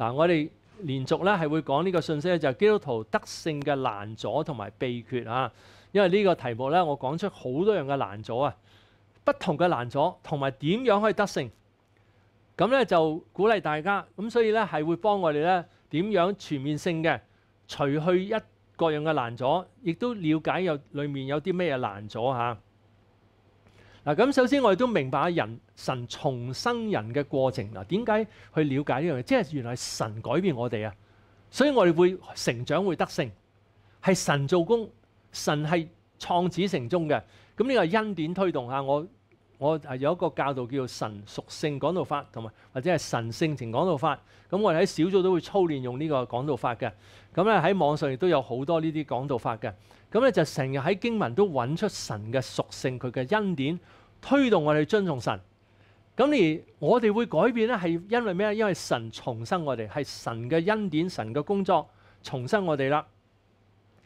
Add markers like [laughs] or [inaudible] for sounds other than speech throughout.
嗱，我哋連續咧係會講呢個信息咧，就係基督徒得勝嘅難阻同埋秘訣啊！因為呢個題目咧，我講出好多樣嘅難阻啊，不同嘅難阻同埋點樣可以得勝。咁咧就鼓勵大家，咁所以咧係會幫我哋咧點樣全面性嘅除去一各樣嘅難阻，亦都了解有裡面有啲咩嘢難阻嚇。嗱，咁首先我哋都明白人神重生人嘅過程。嗱，點解去了解呢樣嘢？即係原來神改變我哋啊，所以我哋會成長、會得勝，係神做工，神係創始成终嘅。咁呢個恩典推動下，我我係有一個教導叫做神屬性講道法，同埋或者係神聖情講道法。咁我哋喺小組都會操練用呢個講道法嘅。咁咧喺網上亦都有好多呢啲講道法嘅。咁咧就成日喺經文都揾出神嘅屬性，佢嘅恩典推動我哋尊重神。咁而我哋會改變咧，係因為咩因為神重生我哋，係神嘅恩典、神嘅工作重生我哋啦。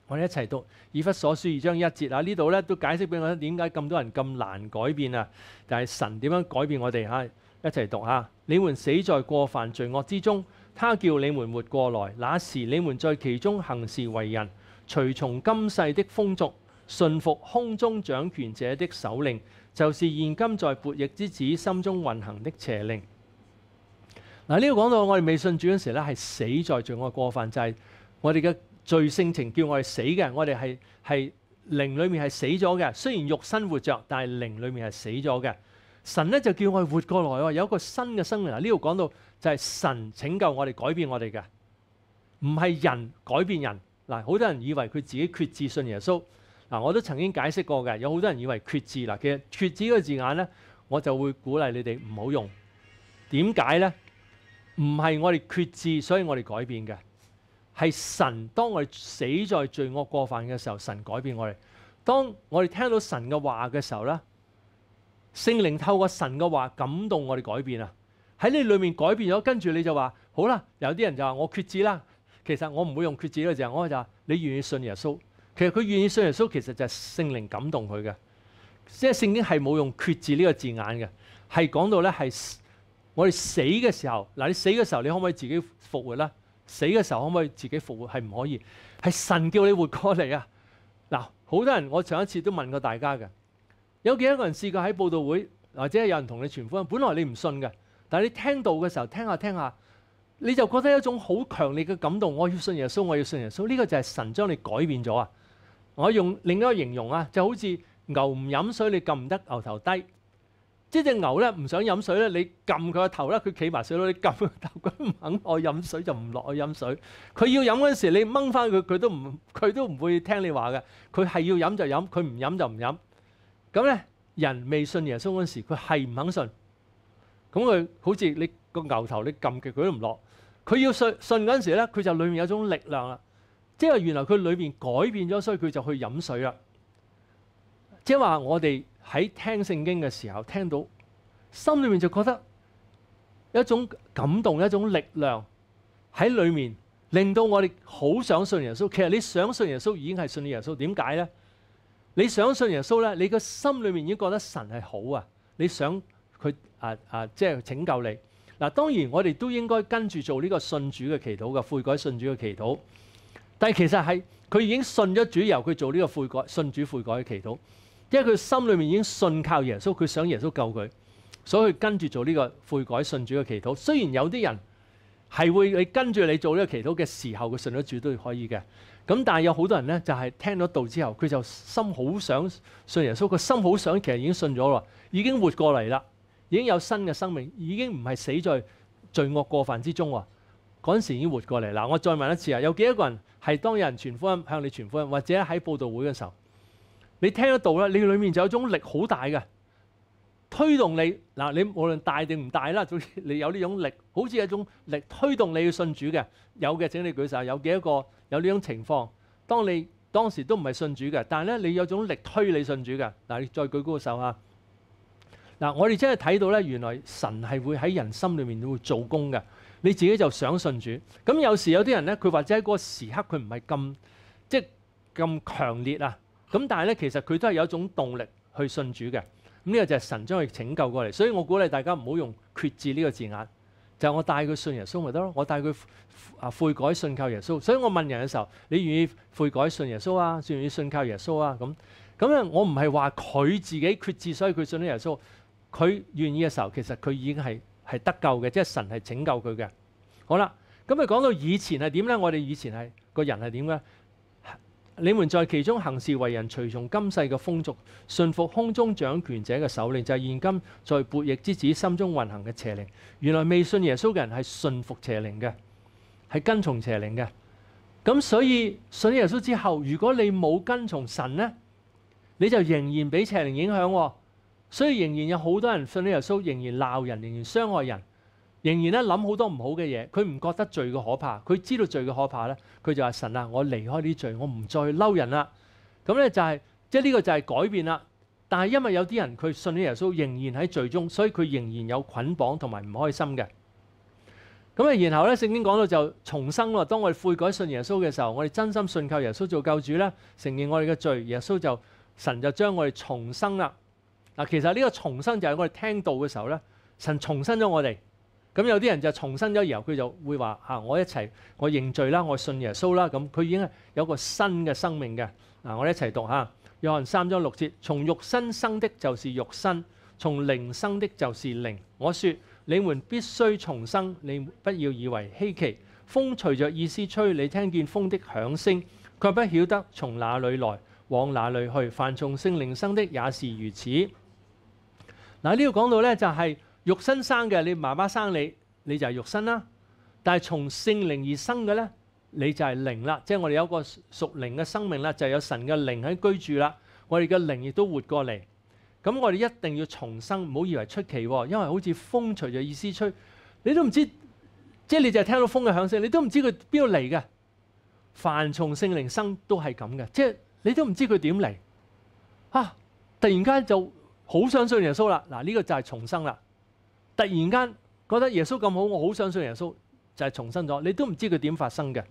我哋一齊讀以弗所書二章一節啊！呢度咧都解釋俾我哋點解咁多人咁難改變啊？但係神點樣改變我哋啊？一齊讀啊！你們死在過犯罪惡之中，他叫你們活過來。那時你們在其中行事為人。随从今世的风俗，信服空中掌权者的首令，就是现今在活逆之子心中运行的邪灵。嗱，呢度讲到我哋未信主嗰时咧，系死在罪恶过犯，就系我哋嘅罪性情叫我哋死嘅。我哋系系灵里面系死咗嘅，虽然肉身活着，但系灵里面系死咗嘅。神咧就叫我哋活过来，有一个新嘅生命。嗱，呢度讲到就系神拯救我哋，改变我哋嘅，唔系人改变人。嗱，好多人以為佢自己決志信耶穌。嗱，我都曾經解釋過嘅，有好多人以為決志嗱，其實決志嗰個字眼咧，我就會鼓勵你哋唔好用。點解咧？唔係我哋決志，所以我哋改變嘅，係神當我哋死在罪惡過犯嘅時候，神改變我哋。當我哋聽到神嘅話嘅時候咧，聖靈透過神嘅話感動我哋改變啊。喺你裏面改變咗，跟住你就話好啦。有啲人就話我決志啦。其實我唔會用決字嗰字。我就話你願意信耶穌。其實佢願意信耶穌，其實就係聖靈感動佢嘅。即係聖經係冇用決字呢個字眼嘅，係講到咧係我哋死嘅時候。嗱，你死嘅時候，你可唔可以自己復活咧？死嘅時候可唔可以自己復活？係唔可以，係神叫你活過嚟啊！嗱，好多人我上一次都問過大家嘅，有幾多個人試過喺報道會或者有人同你傳福音，本來你唔信嘅，但係你聽到嘅時候聽下聽下。你就覺得一種好強烈嘅感動，我要信耶穌，我要信耶穌，呢個就係神將你改變咗啊！我用另一個形容啊，就好似牛唔飲水你撳唔得，牛頭低。即只牛咧唔想飲水咧，你撳佢個頭咧，佢企埋水咯。你撳佢頭佢唔肯我飲水就唔落去飲水。佢要飲嗰陣時，你掹翻佢，佢都唔佢都唔會聽你話嘅。佢係要飲就飲，佢唔飲就唔飲。咁咧，人未信耶穌嗰陣時，佢係唔肯信。咁佢好似你。個牛頭你撳極佢都唔落，佢要信信嗰陣時咧，佢就裏面有種力量啦。即係原來佢裏面改變咗，所以佢就去飲水啦。即係話我哋喺聽聖經嘅時候聽到心裏面就覺得有一種感動，一種力量喺裏面，令到我哋好想信耶穌。其實你想信耶穌已經係信耶穌，點解咧？你想信耶穌咧？你個心裏面已經覺得神係好啊，你想佢啊啊，即係拯救你。嗱，當然我哋都應該跟住做呢個信主嘅祈禱嘅悔改信主嘅祈禱，但其實係佢已經信咗主，由佢做呢個悔改信主悔改嘅祈禱，因為佢心裏面已經信靠耶穌，佢想耶穌救佢，所以跟住做呢個悔改信主嘅祈禱。雖然有啲人係會你跟住你做呢個祈禱嘅時候佢信咗主都可以嘅，咁但係有好多人咧就係聽到道之後，佢就心好想信耶穌，個心好想其實已經信咗啦，已經活過嚟啦。已經有新嘅生命，已經唔係死在罪惡過犯之中喎。嗰陣時已經活過嚟。嗱，我再問一次啊，有幾多個人係當有人傳福音向你傳福音，或者喺報道會嘅時候，你聽得到咧？你裡面就有種力好大嘅推動你。嗱，你無論大定唔大啦，總之你有呢種力，好似有一種力推動你去信主嘅。有嘅，請你舉手。有幾多個有呢種情況？當你當時都唔係信主嘅，但係咧你有種力推你信主嘅。嗱，你再舉高手嚇。嗱，我哋真係睇到咧，原來神係會喺人心裏面會做工嘅。你自己就想信主，咁有時有啲人咧，佢或者喺嗰個時刻佢唔係咁即係咁強烈啊。咁但係咧，其實佢都係有一種動力去信主嘅。咁呢個就係神將佢拯救過嚟。所以我鼓勵大家唔好用決志呢個字眼，就我帶佢信耶穌咪得咯。我帶佢啊悔改信靠耶穌。所以我問人嘅時候，你願意悔改信耶穌啊？願唔意信靠耶穌啊？咁咁咧，我唔係話佢自己決志，所以佢信咗耶穌。佢願意嘅時候，其實佢已經係係得救嘅，即係神係拯救佢嘅。好啦，咁咪講到以前係點咧？我哋以前係個人係點呢？你們在其中行事為人，隨從今世嘅風俗，信服空中掌權者嘅首領，就係現今在勃逆之子心中運行嘅邪靈。原來未信耶穌嘅人係信服邪靈嘅，係跟從邪靈嘅。咁所以信耶穌之後，如果你冇跟從神咧，你就仍然俾邪靈影響。所以仍然有好多人信了耶穌，仍然鬧人，仍然傷害人，仍然咧諗好多唔好嘅嘢。佢唔覺得罪嘅可怕，佢知道罪嘅可怕咧，佢就話神啊，我離開啲罪，我唔再嬲人啦。咁咧就係即系呢個就係改變啦。但係因為有啲人佢信了耶穌，仍然喺罪中，所以佢仍然有捆綁同埋唔開心嘅。咁啊，然後咧聖經講到就重生咯。當我哋悔改信耶穌嘅時候，我哋真心信靠耶穌做救主咧，承認我哋嘅罪，耶穌就神就將我哋重生啦。嗱，其實呢個重生就係我哋聽到嘅時候咧，神重生咗我哋。咁有啲人就重生咗，然後佢就會話：嚇，我一齊我認罪啦，我信耶穌啦。咁佢已經有個新嘅生命嘅。嗱，我一齊讀嚇。約翰三章六節：從肉身生的，就是肉身；從靈生的，就是靈。我說你們必須重生，你不要以為稀奇。風隨着意思吹，你聽見風的響聲，卻不曉得從哪里來，往哪里去。凡從聖靈生的也是如此。嗱呢度講到咧，就係肉身生嘅，你媽媽生你，你就係肉身啦。但係從聖靈而生嘅咧，你就係靈啦。即係我哋有個屬靈嘅生命啦，就有神嘅靈喺居住啦。我哋嘅靈亦都活過嚟。咁我哋一定要重生，唔好以為出奇喎。因為好似風隨著意思吹，你都唔知，即係你就係聽到風嘅響聲，你都唔知佢邊度嚟嘅。凡從聖靈生都係咁嘅，即係你都唔知佢點嚟啊！突然間就～好相信耶穌啦！嗱，呢個就係重生啦。突然間覺得耶穌咁好，我好相信耶穌，就係重生咗。你都唔知佢點發生嘅。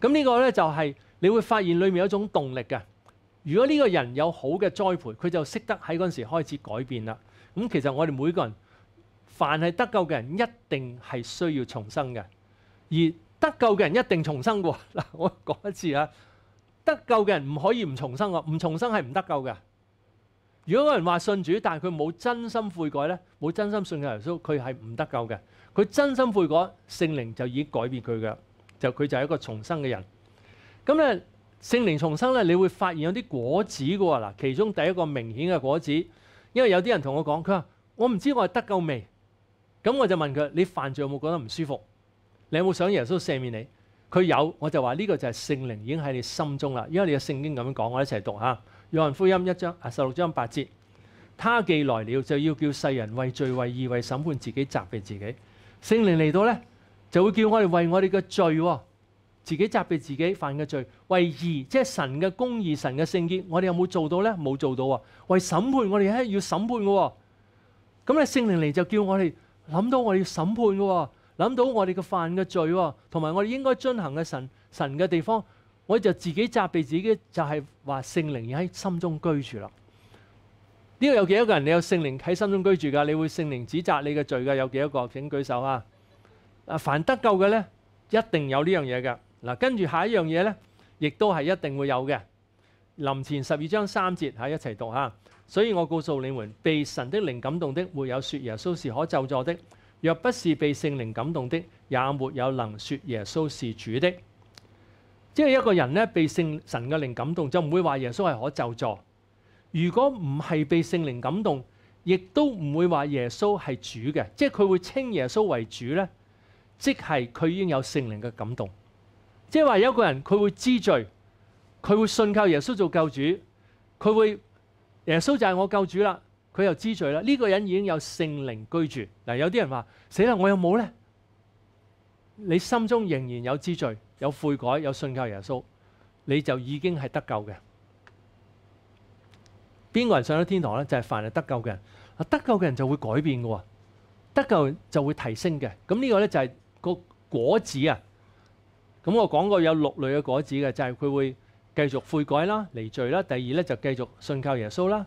咁呢個咧就係你會發現裏面有一種動力嘅。如果呢個人有好嘅栽培，佢就識得喺嗰陣時開始改變啦。咁其實我哋每個人，凡係得救嘅人一定係需要重生嘅。而得救嘅人一定重生嘅喎。嗱，我講一次啊，得救嘅人唔可以唔重生喎，唔重生係唔得救嘅。如果有人话信主，但系佢冇真心悔改咧，冇真心信靠耶稣，佢系唔得救嘅。佢真心悔改，圣灵就已经改变佢嘅，就佢就系一个重生嘅人。咁咧，圣灵重生咧，你会发现有啲果子噶嗱，其中第一个明显嘅果子，因为有啲人同我讲，佢话我唔知我系得救未。咁我就问佢：你犯罪有冇觉得唔舒服？你有冇想耶稣赦免你？佢有，我就话呢个就系圣灵已经喺你心中啦。因为你嘅圣经咁样讲，我一齐读吓。约翰福音一章啊，十六章八节，他既来了，就要叫世人为罪、为义、为审判自己责备自己。圣灵嚟到咧，就会叫我哋为我哋嘅罪，自己责备自己犯嘅罪，为义，即系神嘅公义、神嘅圣洁。我哋有冇做到咧？冇做到啊！为审判我哋咧，要审判嘅。咁咧，圣灵嚟就叫我哋谂到我哋要审判嘅，谂到我哋嘅犯嘅罪，同埋我哋应该遵行嘅神神嘅地方。我就自己責備自己，就係話聖靈喺心中居住啦。呢度有幾多個人？你有聖靈喺心中居住噶？你會聖靈指責你嘅罪噶？有幾多個？請舉手啊！啊，凡得救嘅咧，一定有呢樣嘢嘅嗱。跟住下一樣嘢咧，亦都係一定會有嘅。临前十二章三節，嚇一齊讀吓。所以我告訴你們，被神的靈感動的，沒有說耶穌是可就助的；若不是被聖靈感動的，也沒有能說耶穌是主的。即系一个人咧被圣神嘅灵感动，就唔会话耶稣系可就助。如果唔系被圣灵感动，亦都唔会话耶稣系主嘅。即系佢会称耶稣为主咧，即系佢已经有圣灵嘅感动。即系话有一个人佢会知罪，佢会信靠耶稣做救主，佢会耶稣就系我救主啦。佢又知罪啦。呢个人已经有圣灵居住。嗱，有啲人话死啦，我有冇咧？你心中仍然有知罪。有悔改、有信靠耶穌，你就已經係得救嘅。邊個人上咗天堂呢？就係凡係得救嘅人。啊，得救嘅人就會改變嘅喎，得救就會提升嘅。咁呢個呢，就係個果子啊。咁我講過有六類嘅果子嘅，就係佢會繼續悔改啦、離罪啦。第二呢，就繼續信靠耶穌啦。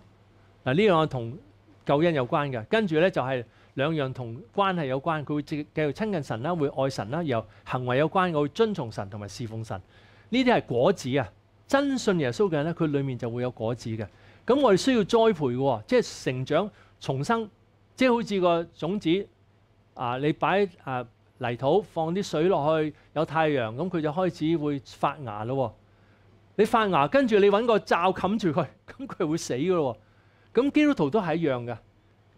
嗱，呢樣同救恩有關嘅。跟住呢，就係。兩樣同關係有關，佢會接繼續親近神啦，會愛神啦，又行為有關，我會遵從神同埋侍奉神。呢啲係果子啊！真信耶穌嘅人咧，佢裡面就會有果子嘅。咁我哋需要栽培喎，即係成長重生，即係好似個種子啊！你擺啊泥土，放啲水落去，有太陽，咁佢就開始會發芽咯。你發芽跟住你揾個罩冚住佢，咁佢會死噶咯。咁基督徒都係一樣嘅。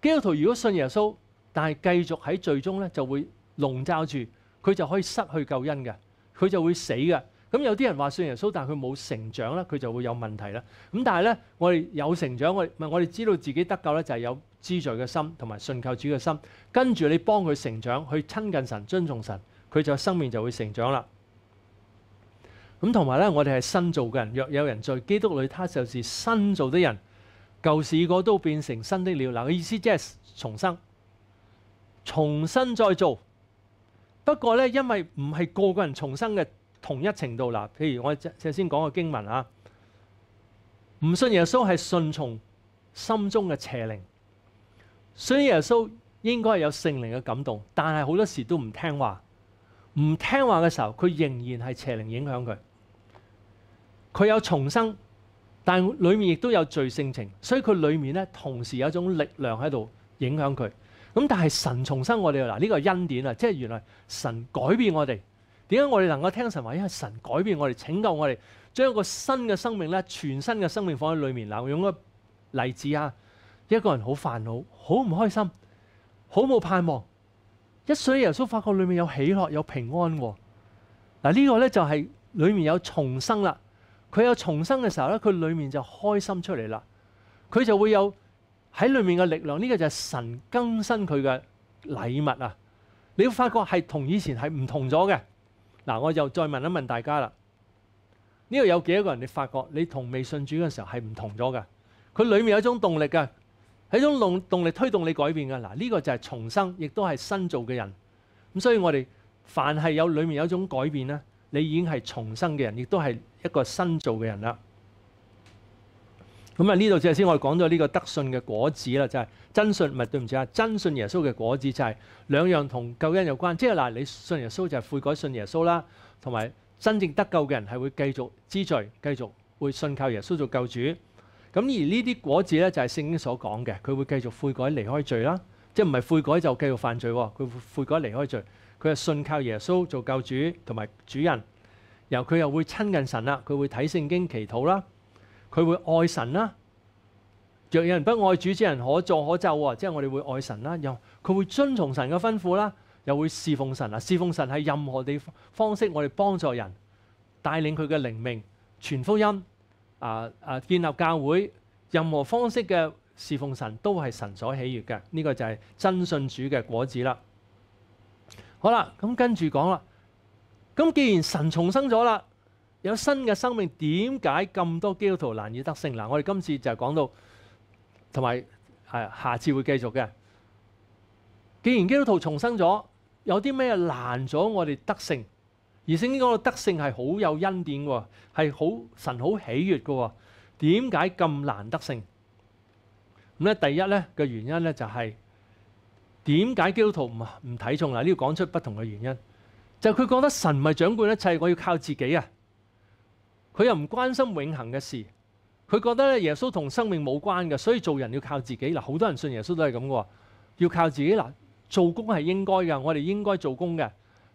基督徒如果信耶穌，但係繼續喺最終咧，就會籠罩住佢，就可以失去救恩嘅，佢就會死嘅。咁有啲人話信耶穌，但係佢冇成長咧，佢就會有問題啦。咁但係咧，我哋有成長，我唔係我哋知道自己得救咧，就係有知罪嘅心同埋信靠主嘅心。跟住你幫佢成長，去親近神、尊重神，佢就生命就會成長啦。咁同埋咧，我哋係新造嘅人。若有人在基督裏，他就是新造的人，舊事過都變成新的了。嗱，意思即係重生。重新再做，不過咧，因為唔係個個人重生嘅同一程度啦。譬如我借先講個經文啊，唔信耶穌係順從心中嘅邪靈，所以耶穌應該係有聖靈嘅感動，但係好多時都唔聽話。唔聽話嘅時候，佢仍然係邪靈影響佢。佢有重生，但係裡面亦都有罪性情，所以佢裡面咧同時有一種力量喺度影響佢。咁但系神重生我哋嗱呢个恩典啊，即系原来神改变我哋。点解我哋能够听神话？因为神改变我哋，拯救我哋，将个新嘅生命咧，全新嘅生命放喺里面。嗱，用个例子啊，一个人好烦恼，好唔开心，好冇盼望。一信耶稣，发觉里面有喜乐，有平安。嗱呢个咧就系里面有重生啦。佢有重生嘅时候咧，佢里面就开心出嚟啦。佢就会有。喺裏面嘅力量，呢個就係神更新佢嘅禮物啊！你發覺係同以前係唔同咗嘅。嗱，我就再問一問大家啦。呢度有幾多個人？你發覺你同未信主嘅時候係唔同咗嘅。佢里面有一種動力嘅，係一種動动力推動你改變嘅。嗱，呢個就係重生，亦都係新造嘅人。咁所以我哋凡係有裏面有一種改變咧，你已經係重生嘅人，亦都係一個新造嘅人啦。咁啊，呢度就先我哋講咗呢個德信嘅果子啦，就係真信，唔係對唔住啊？真信耶穌嘅果子就係兩樣同救恩有關，即係嗱，你信耶穌就悔改信耶穌啦，同埋真正得救嘅人係會繼續知罪，繼續會信靠耶穌做救主。咁而呢啲果子咧就係聖經所講嘅，佢會繼續悔改離開罪啦，即係唔係悔改就繼續犯罪，佢悔改離開罪，佢係信靠耶穌做救主同埋主人。然後佢又會親近神啦，佢會睇聖經、祈禱啦。佢會愛神啦。若有人不愛主之人，可作可就。即系我哋會愛神啦。又佢會遵從神嘅吩咐啦，又會侍奉神啊！侍奉神係任何地方式，我哋幫助人、帶領佢嘅靈命、全福音啊啊！建立教會，任何方式嘅侍奉神都係神所喜悦嘅。呢個就係真信主嘅果子啦。好啦，咁跟住講啦。咁既然神重生咗啦。有新嘅生命，點解咁多基督徒難以得勝嗱？我哋今次就講到，同埋係下次會繼續嘅。既然基督徒重生咗，有啲咩難咗我哋得勝？而聖經講到得勝係好有恩典喎，係好神好喜悅嘅。點解咁難得勝咁咧？第一咧嘅原因咧就係點解基督徒唔唔睇重嗱？呢度講出不同嘅原因，就係佢覺得神唔係掌管一切，我要靠自己啊！佢又唔關心永恒嘅事，佢覺得咧耶穌同生命冇關嘅，所以做人要靠自己。嗱，好多人信耶穌都係咁喎，要靠自己。嗱，做工係應該嘅，我哋應該做工嘅，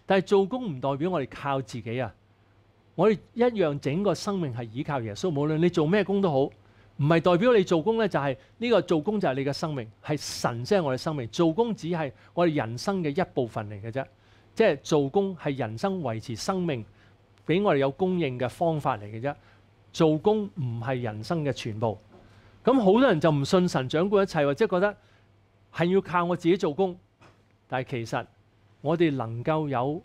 但係做工唔代表我哋靠自己啊！我哋一樣整個生命係依靠耶穌，無論你做咩工都好，唔係代表你做工咧就係呢個做工就係你嘅生命，係神先係我哋生命，做工只係我哋人生嘅一部分嚟嘅啫，即係做工係人生維持生命。俾我哋有供應嘅方法嚟嘅啫，做工唔係人生嘅全部。咁好多人就唔信神掌管一切，或者覺得係要靠我自己做工。但係其實我哋能夠有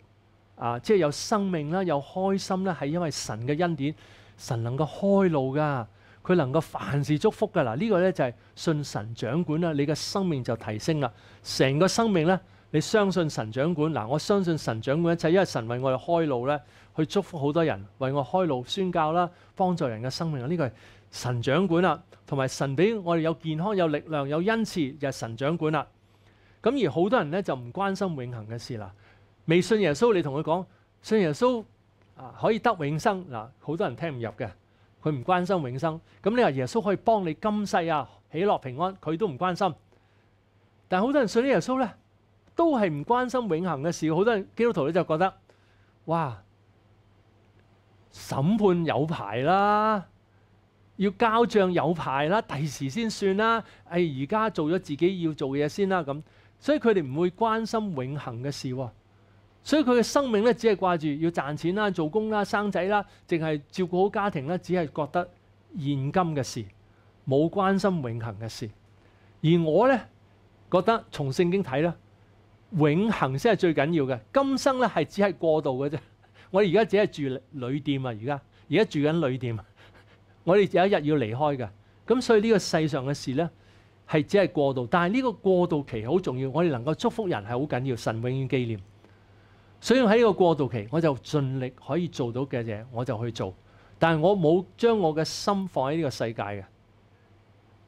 啊，即係有生命啦，有開心咧，係因為神嘅恩典，神能夠開路㗎，佢能夠凡事祝福㗎。嗱，呢個咧就係信神掌管啦，你嘅生命就提升啦，成個生命咧。你相信神掌管嗱，我相信神掌管一切，因為神為我哋開路咧，去祝福好多人，為我開路宣教啦，幫助人嘅生命啊。呢個係神掌管啦，同埋神俾我哋有健康、有力量、有恩賜，就係神掌管啦。咁而好多人咧就唔關心永恒嘅事啦。未信耶穌，你同佢講信耶穌啊，可以得永生嗱，好多人聽唔入嘅，佢唔關心永生。咁你話耶穌可以幫你今世啊喜樂平安，佢都唔關心。但好多人信呢耶穌咧。都係唔關心永恆嘅事。好多人基督徒咧就覺得哇，審判有排啦，要交帳有排啦，第時先算啦。誒，而家做咗自己要做嘢先啦。咁所以佢哋唔會關心永恆嘅事喎。所以佢嘅生命咧只係掛住要賺錢啦、做工啦、生仔啦，淨係照顧好家庭啦，只係覺得現今嘅事，冇關心永恆嘅事。而我咧覺得從聖經睇咧。永恒先係最緊要嘅，今生咧係只係過渡嘅啫。[laughs] 我哋而家只係住旅店啊，而家而家住緊旅店。[laughs] 我哋有一日要離開嘅，咁所以呢個世上嘅事咧係只係過渡。但係呢個過渡期好重要，我哋能夠祝福人係好緊要，神永遠纪念。所以喺呢個過渡期，我就盡力可以做到嘅嘢我就去做，但係我冇將我嘅心放喺呢個世界嘅。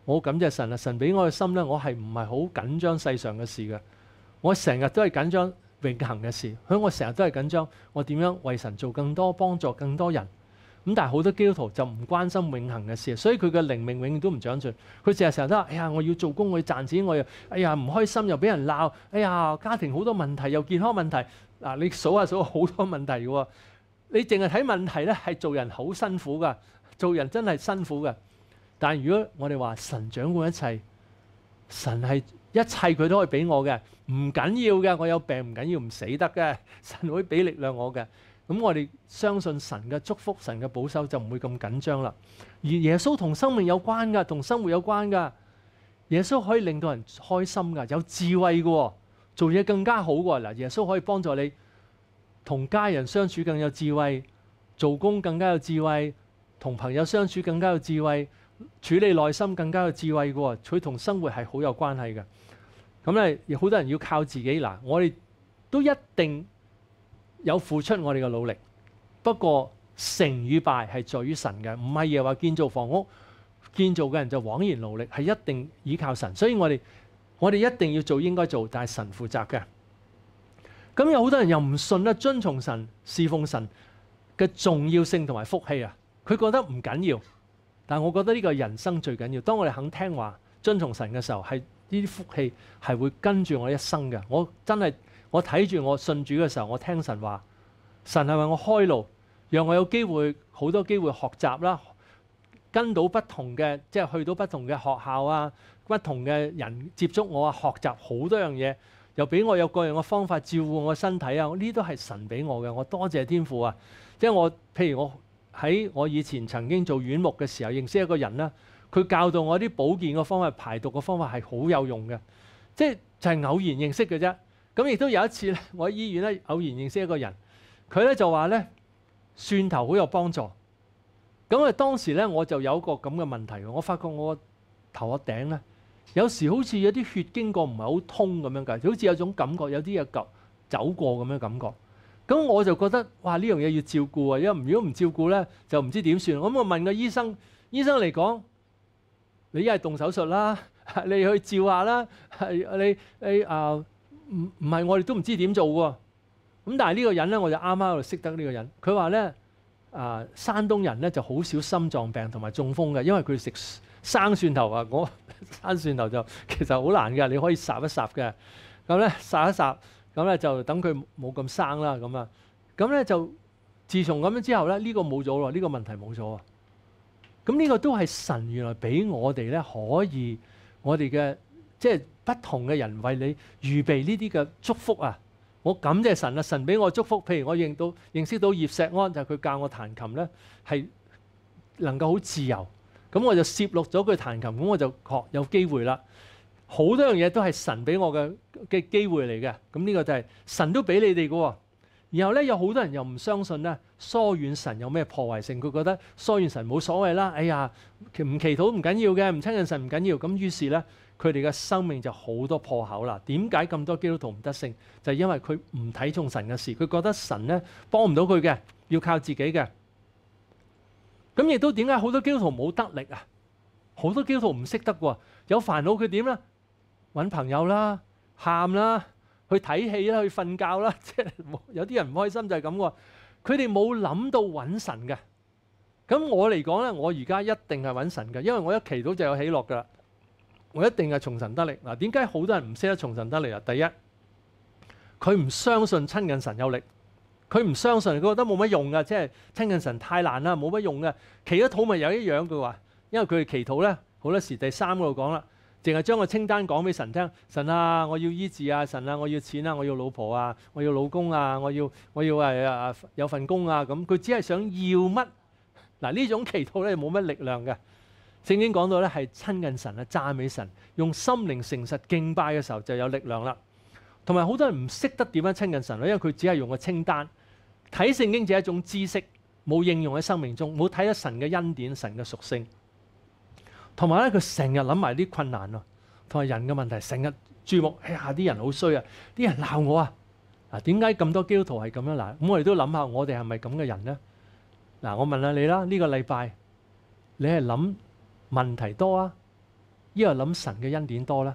我感謝神啊，神俾我嘅心咧，我係唔係好緊張世上嘅事嘅。我成日都系紧张永恒嘅事，所以我成日都系紧张，我点样为神做更多帮助更多人？咁但系好多基督徒就唔关心永恒嘅事，所以佢嘅灵命永远都唔长进。佢成日成日都话：，哎呀，我要做工，我要赚钱，我又哎呀唔开心，又俾人闹，哎呀家庭好多问题，又健康问题。嗱，你数下数好多问题喎。你净系睇问题咧，系做人好辛苦噶，做人真系辛苦噶。但如果我哋话神掌管一切，神系。一切佢都可以俾我嘅，唔緊要嘅。我有病唔緊要，唔死得嘅，[laughs] 神會俾力量我嘅。咁我哋相信神嘅祝福，神嘅保守就唔會咁緊張啦。而耶穌同生命有關噶，同生活有關噶。耶穌可以令到人開心噶，有智慧噶，做嘢更加好噶。嗱，耶穌可以幫助你同家人相處更有智慧，做工更加有智慧，同朋友相處更加有智慧。處理內心更加有智慧喎，佢同生活係好有關係嘅。咁咧，好多人要靠自己嗱，我哋都一定有付出我哋嘅努力。不過成與敗係在於神嘅，唔係又話建造房屋建造嘅人就枉然努力，係一定依靠神。所以我哋我哋一定要做應該做，但系神負責嘅。咁有好多人又唔信啦，遵從神、侍奉神嘅重要性同埋福氣啊，佢覺得唔緊要。但我覺得呢個人生最緊要，當我哋肯聽話、遵從神嘅時候，係呢啲福氣係會跟住我一生嘅。我真係我睇住我信主嘅時候，我聽神話，神係為我開路，讓我有機會好多機會學習啦，跟到不同嘅，即係去到不同嘅學校啊，不同嘅人接觸我啊，學習好多樣嘢，又俾我有各樣嘅方法照顧我身體啊，呢都係神俾我嘅，我多謝天父啊！即係我譬如我。喺我以前曾經做軟木嘅時候，認識一個人啦，佢教導我啲保健嘅方法、排毒嘅方法係好有用嘅，即係就係偶然認識嘅啫。咁亦都有一次咧，我喺醫院咧偶然認識一個人，佢咧就話咧蒜頭好有幫助。咁啊，當時咧我就有個咁嘅問題，我發覺我頭個頂咧，有時好似有啲血經過唔係好通咁樣㗎，好似有種感覺，有啲嘢走過咁樣感覺。咁我就覺得哇呢樣嘢要照顧啊，因為如果唔照顧咧，就唔知點算。咁我問個醫生，醫生嚟講，你一係動手術啦，[laughs] 你去照下啦，[laughs] 你你啊唔唔係我哋都唔知點做喎。咁但係呢個人咧，我就啱啱度識得呢個人。佢話咧啊，山東人咧就好少心臟病同埋中風嘅，因為佢食生蒜頭啊。我 [laughs] 生蒜頭就其實好難嘅，你可以剎一剎嘅。咁咧剎一剎。咁咧就等佢冇咁生啦，咁啊，咁咧就自從咁样之後咧，呢個冇咗咯，呢個問題冇咗啊。咁呢個都係神原來俾我哋咧可以，我哋嘅即係不同嘅人為你預備呢啲嘅祝福啊！我感謝神啊，神俾我祝福。譬如我認到認識到葉石安，就係佢教我彈琴咧，係能夠好自由。咁我就涉錄咗佢彈琴，咁我就學有機會啦。好多樣嘢都係神俾我嘅嘅機會嚟嘅，咁呢個就係神都俾你哋嘅。然後咧，有好多人又唔相信咧疏遠神有咩破壞性，佢覺得疏遠神冇所謂啦。哎呀，唔祈禱唔緊要嘅，唔親近神唔緊要。咁於是咧，佢哋嘅生命就好多破口啦。點解咁多基督徒唔得勝？就因為佢唔睇重神嘅事，佢覺得神咧幫唔到佢嘅，要靠自己嘅。咁亦都點解好多基督徒冇得力啊？好多基督徒唔識得喎，有煩惱佢點咧？揾朋友啦，喊啦，去睇戲啦，去瞓覺啦，[laughs] 即係有啲人唔開心就係咁喎。佢哋冇諗到揾神嘅。咁我嚟講咧，我而家一定係揾神嘅，因為我一祈禱就有喜樂噶啦。我一定係從神得力嗱。點解好多人唔識得從神得力啊？第一，佢唔相信親近神有力，佢唔相信，佢覺得冇乜用噶，即係親近神太難啦，冇乜用嘅。祈咗禱咪有一樣，佢話，因為佢哋祈禱咧，好多時第三個講啦。淨係將個清單講俾神聽，神啊，我要醫治啊，神啊，我要錢啊，我要老婆啊，我要老公啊，我要我要誒啊、有份工啊咁。佢只係想要乜？嗱呢種祈禱咧冇乜力量嘅。聖經講到咧係親近神啊，讚美神，用心靈誠實敬拜嘅時候就有力量啦。同埋好多人唔識得點樣親近神咯，因為佢只係用個清單睇聖經只係一種知識，冇應用喺生命中，冇睇到神嘅恩典、神嘅屬性。同埋咧，佢成日諗埋啲困難啊，同埋人嘅問題，成日注目，哎呀，啲人好衰啊，啲人鬧我啊，嗱，點解咁多基督徒係咁樣嗱，咁我哋都諗下，我哋係咪咁嘅人咧？嗱，我問下你啦，呢個禮拜你係諗問題多啊，依個諗神嘅恩典多咧？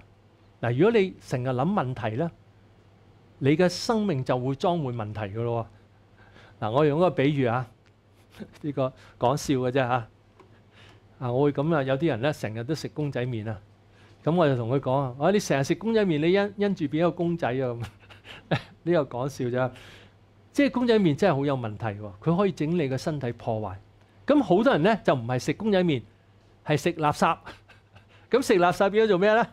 嗱，如果你成日諗問題咧，你嘅生命就會裝滿問題嘅咯。嗱，我用個比喻啊，呢個講笑嘅啫嚇。啊！我會咁啊，有啲人咧成日都食公仔面啊，咁我就同佢講啊：，我你成日食公仔面，你因因住變一個公仔啊！咁 [laughs] 個講笑啫，即係公仔面真係好有問題喎，佢可以整你個身體破壞。咁好多人咧就唔係食公仔面，係食垃圾。[laughs] 咁食垃圾變咗做咩咧？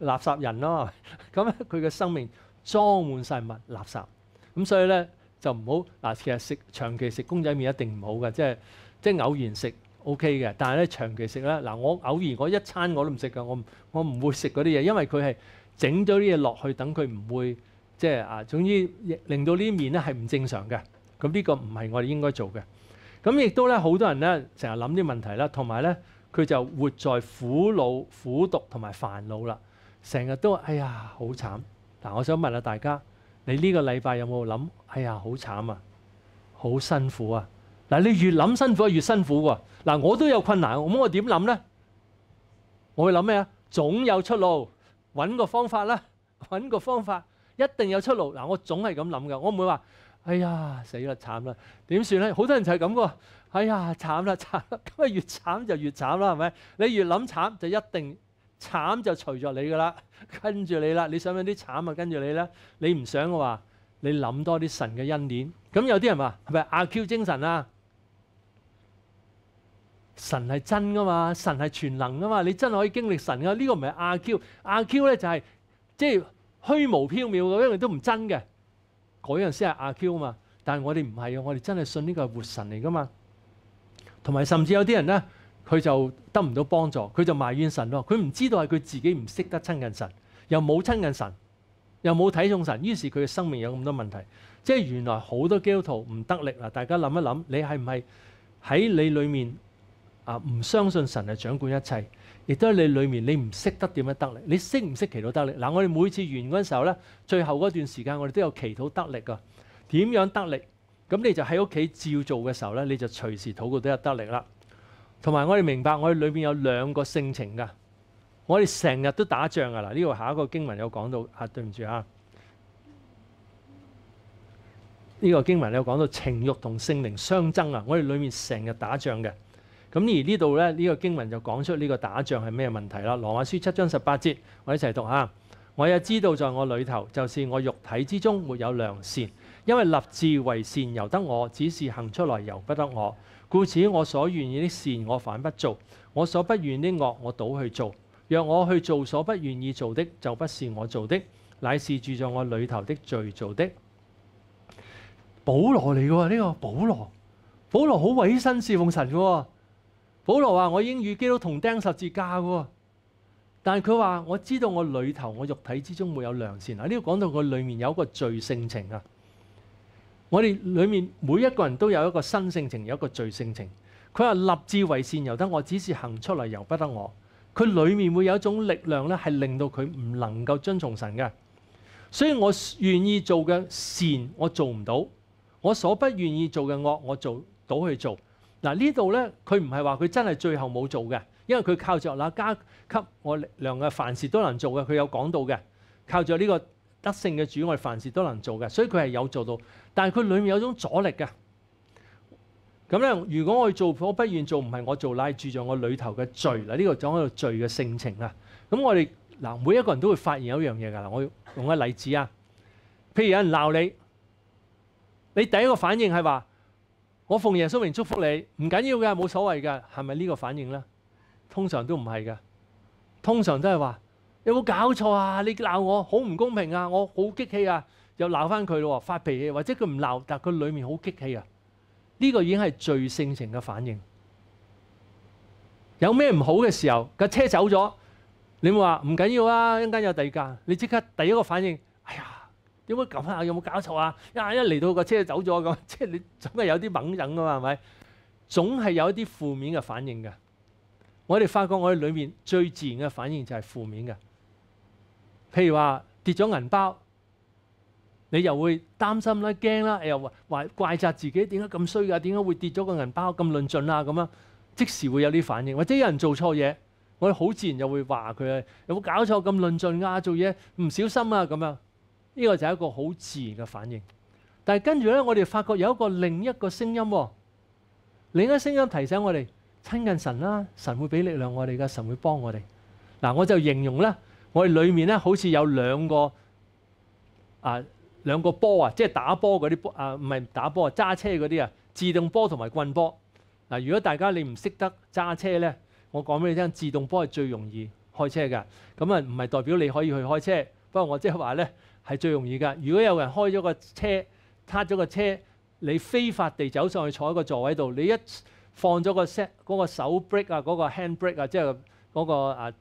垃圾人咯。[laughs] 咁咧佢嘅生命裝滿晒物垃圾。咁所以咧就唔好嗱，其實食長期食公仔面一定唔好嘅，即係即係偶然食。O.K. 嘅，但係咧長期食咧嗱，我偶然我一餐我都唔食噶，我我唔會食嗰啲嘢，因為佢係整咗啲嘢落去，等佢唔會即係啊，總之令到呢面咧係唔正常嘅。咁呢個唔係我哋應該做嘅。咁亦都咧好多人咧成日諗啲問題啦，同埋咧佢就活在苦惱、苦毒同埋煩惱啦，成日都哎呀好慘嗱！我想問下大家，你呢個禮拜有冇諗哎呀好慘啊，好辛苦啊？嗱，你越諗辛苦越辛苦喎。嗱，我都有困難，咁我點諗咧？我去諗咩啊？總有出路，揾個方法啦，[laughs] 揾個方法，一定有出路。嗱，我總係咁諗噶，我唔會話：哎呀，死啦，慘啦，點算咧？好多人就係咁噶喎。哎呀，慘啦，[laughs] 慘啦，咁啊越慘就越慘啦，係咪？你越諗慘就一定慘就随着你噶啦，[laughs] 跟住你啦。你想唔想啲慘啊？跟住你呢，你唔想嘅话，你諗多啲神嘅恩典。咁有啲人話：係咪阿 Q 精神啊？神係真噶嘛？神係全能噶嘛？你真可以經歷神噶呢個唔係阿 Q。阿 Q 咧就係即係虛無縹緲嘅，因為都唔真嘅嗰樣先係阿 Q 啊嘛。但係我哋唔係啊，我哋真係信呢個係活神嚟噶嘛。同埋甚至有啲人咧，佢就得唔到幫助，佢就埋怨神咯。佢唔知道係佢自己唔識得親近神，又冇親近神，又冇睇中神，於是佢嘅生命有咁多問題。即係原來好多基督徒唔得力啦。大家諗一諗，你係唔係喺你裏面？啊！唔相信神系掌管一切，亦都喺你里面。你唔识得点样得力，你识唔识祈祷得力？嗱，我哋每次完嗰阵时候咧，最后嗰段时间我哋都有祈祷得力噶。点样得力？咁你就喺屋企照做嘅时候咧，你就随时祷告都有得力啦。同埋我哋明白，我哋里面有两个性情噶。我哋成日都打仗噶啦。呢個下一个经文有讲到，吓对唔住啊。呢个经文有讲到情欲同性灵相争啊！我哋里面成日打仗嘅。咁而呢度咧，呢個經文就講出呢個打仗係咩問題啦？羅馬書七章十八節，我一齊讀下。我也知道在我裏頭，就是我肉體之中沒有良善，因為立志為善由得我，只是行出來由不得我。故此我所願意的善我反不做，我所不願的惡我倒去做。若我去做所不願意做的，就不是我做的，乃是住在我裏頭的罪做的。保羅嚟嘅喎，呢個保羅，保羅好委身侍奉神嘅喎。保罗话：我英与基督同钉十字架喎。但系佢话我知道我里头我肉体之中会有良善。啊，呢度讲到佢里面有一个罪性情啊！我哋里面每一个人都有一个新性情，有一个罪性情。佢话立志为善由得我，只是行出嚟由不得我。佢里面会有一种力量咧，系令到佢唔能够遵从神嘅。所以我愿意做嘅善，我做唔到；我所不愿意做嘅恶，我做到去做。嗱呢度咧，佢唔係話佢真係最後冇做嘅，因為佢靠着那加給我力量嘅，凡事都能做嘅，佢有講到嘅。靠着呢個德性嘅主，我凡事都能做嘅，所以佢係有做到。但系佢裡面有種阻力嘅。咁咧，如果我去做，我不願做，唔係我做，係住重我裏頭嘅罪啦。呢個講喺度罪嘅性情啊。咁我哋嗱，每一個人都會發現有一樣嘢㗎我用個例子啊，譬如有人鬧你，你第一個反應係話。我奉耶穌名祝福你，唔緊要嘅，冇所謂嘅，係咪呢個反應咧？通常都唔係嘅，通常都係話有冇搞錯啊？你鬧我好唔公平啊！我好激氣啊！又鬧翻佢咯喎，發脾氣，或者佢唔鬧，但佢裏面好激氣啊！呢個已經係最性情嘅反應。有咩唔好嘅時候，架車走咗，你會話唔緊要啊？一間有地價，你即刻第一個反應，哎呀～點解咁啊？有冇搞錯啊？一嚟到個車走咗咁，[laughs] 即係你總係有啲猛忍噶嘛，係咪？總係有一啲負面嘅反應嘅。我哋發覺我哋裏面最自然嘅反應就係負面嘅。譬如話跌咗銀包，你又會擔心啦、驚啦，又話怪責自己點解咁衰㗎？點解會跌咗個銀包咁論盡啊？咁樣即時會有啲反應，或者有人做錯嘢，我哋好自然就會話佢：，有冇搞錯咁論盡啊？做嘢唔小心啊？咁樣。呢個就係一個好自然嘅反應，但係跟住咧，我哋發覺有一個另一個聲音，另一個聲音提醒我哋親近神啦。神會俾力量我哋嘅，神會幫我哋嗱。我就形容咧，我哋裡面咧好似有兩個啊兩個波啊，即係打波嗰啲波啊，唔係打波啊，揸車嗰啲啊，自動波同埋棍波嗱。如果大家你唔識得揸車咧，我講俾你聽，自動波係最容易開車㗎。咁啊，唔係代表你可以去開車，不過我即係話咧。係最容易㗎。如果有人開咗個車，剎咗個車，你非法地走上去坐喺個座位度，你一放咗個 set 嗰個手 b r a k 啊，嗰個 hand b r a k 啊，即係嗰個啊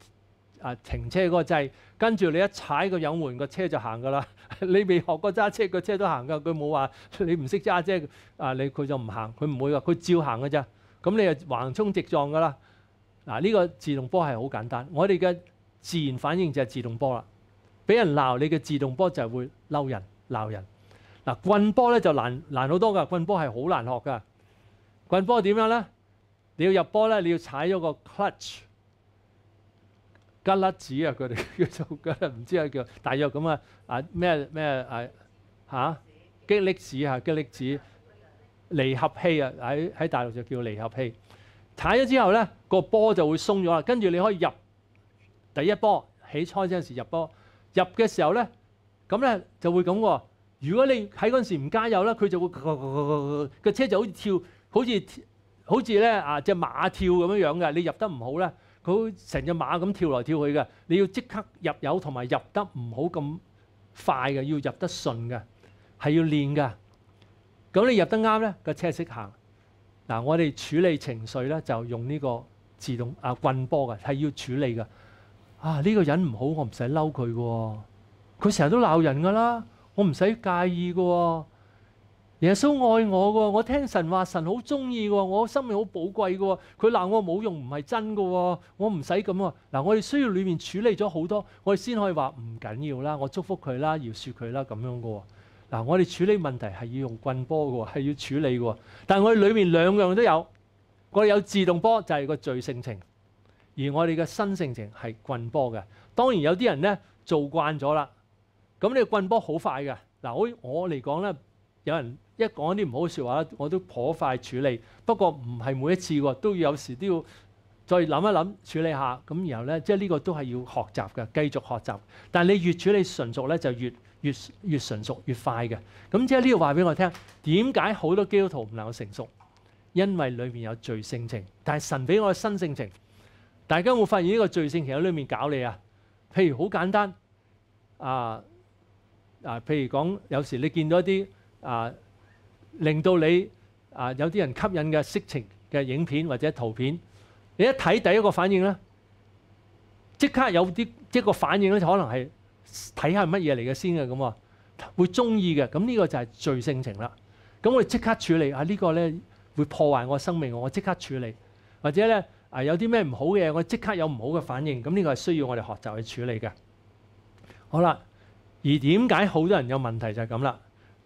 啊停車嗰個掣，跟住你一踩個油門，個車就行㗎啦。[laughs] 你未學過揸車，個車都行㗎。佢冇話你唔識揸車啊，你佢就唔行，佢唔會㗎。佢照行㗎咋。咁你就橫衝直撞㗎啦。嗱，呢個自動波係好簡單。我哋嘅自然反應就係自動波啦。俾人鬧，你嘅自動波就會嬲人鬧人。嗱，棍波咧就難難好多㗎，棍波係好難學㗎。棍波點樣咧？你要入波咧，你要踩咗個 clutch，吉粒子啊！佢哋叫做，[laughs] 唔知啊叫，大約咁啊啊咩咩啊嚇，激力子啊，激力子，離合器啊，喺喺大陸就叫離合器。踩咗之後咧，個波就會鬆咗啦，跟住你可以入第一波起初嗰陣時入波。入嘅時候咧，咁咧就會咁。如果你喺嗰陣時唔加油咧，佢就會個車就好似跳，好似好似咧啊只馬跳咁樣樣嘅。你入得唔好咧，佢成只馬咁跳來跳去嘅。你要即刻入油同埋入得唔好咁快嘅，要入得順嘅，係要練㗎。咁你入得啱咧，個車識行。嗱，我哋處理情緒咧就用呢個自動啊棍波嘅，係要處理嘅。啊！呢個人唔好，我唔使嬲佢喎。佢成日都鬧人噶啦，我唔使介意喎。耶穌愛我喎，我聽神話，神好中意喎，我生命好寶貴喎。佢鬧我冇用，唔係真喎，我唔使咁啊。嗱，我哋需要裏面處理咗好多，我哋先可以話唔緊要啦。我祝福佢啦，饒恕佢啦，咁樣喎。嗱，我哋處理問題係要用棍波嘅，[laughs] 係要處理嘅。但係我哋裏面兩樣都有，我哋有自動波就係個罪性情。而我哋嘅新性情係棍波嘅。當然有啲人咧做慣咗啦，咁你棍波好快嘅。嗱，我我嚟講咧，有人一講啲唔好嘅説話咧，我都頗快處理。不過唔係每一次喎，都要有時都要再諗一諗處理下咁，然後咧即係呢個都係要學習嘅，繼續學習。但你越處理純熟咧，就越越越純熟越快嘅。咁即係呢個話俾我聽，點解好多基督徒唔能夠成熟？因為裏面有罪性情，但係神俾我嘅新性情。大家有冇發現呢個罪性其實喺裏面搞你啊？譬如好簡單，啊啊，譬如講，有時你見到一啲啊令到你啊有啲人吸引嘅色情嘅影片或者圖片，你一睇第一個反應咧，即刻有啲即個反應咧，就可能係睇下乜嘢嚟嘅先嘅咁啊，會中意嘅。咁呢個就係罪性情啦。咁我哋即刻處理啊！呢個咧會破壞我生命，我即刻處理或者咧。啊！有啲咩唔好嘅我即刻有唔好嘅反應。咁呢個係需要我哋學習去處理嘅。好啦，而點解好多人有問題就係咁啦？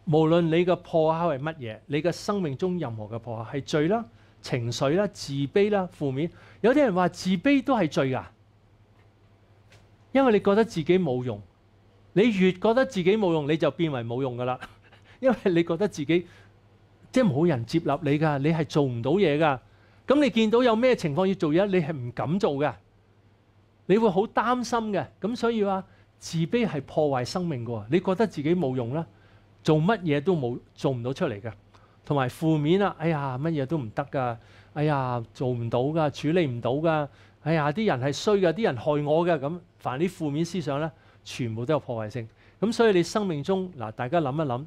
無論你嘅破口係乜嘢，你嘅生命中任何嘅破口係罪啦、情緒啦、自卑啦、負面。有啲人話自卑都係罪㗎，因為你覺得自己冇用。你越覺得自己冇用，你就變為冇用㗎啦。[laughs] 因為你覺得自己即係冇人接納你㗎，你係做唔到嘢㗎。咁你見到有咩情況要做嘢，你係唔敢做嘅，你會好擔心嘅。咁所以話自卑係破壞生命嘅。你覺得自己冇用啦，做乜嘢都冇做唔到出嚟嘅，同埋負面啊，哎呀，乜嘢都唔得噶，哎呀做唔到噶，處理唔到噶，哎呀啲人係衰嘅，啲人害我嘅咁。凡啲負面思想咧，全部都有破壞性。咁所以你生命中嗱，大家諗一諗，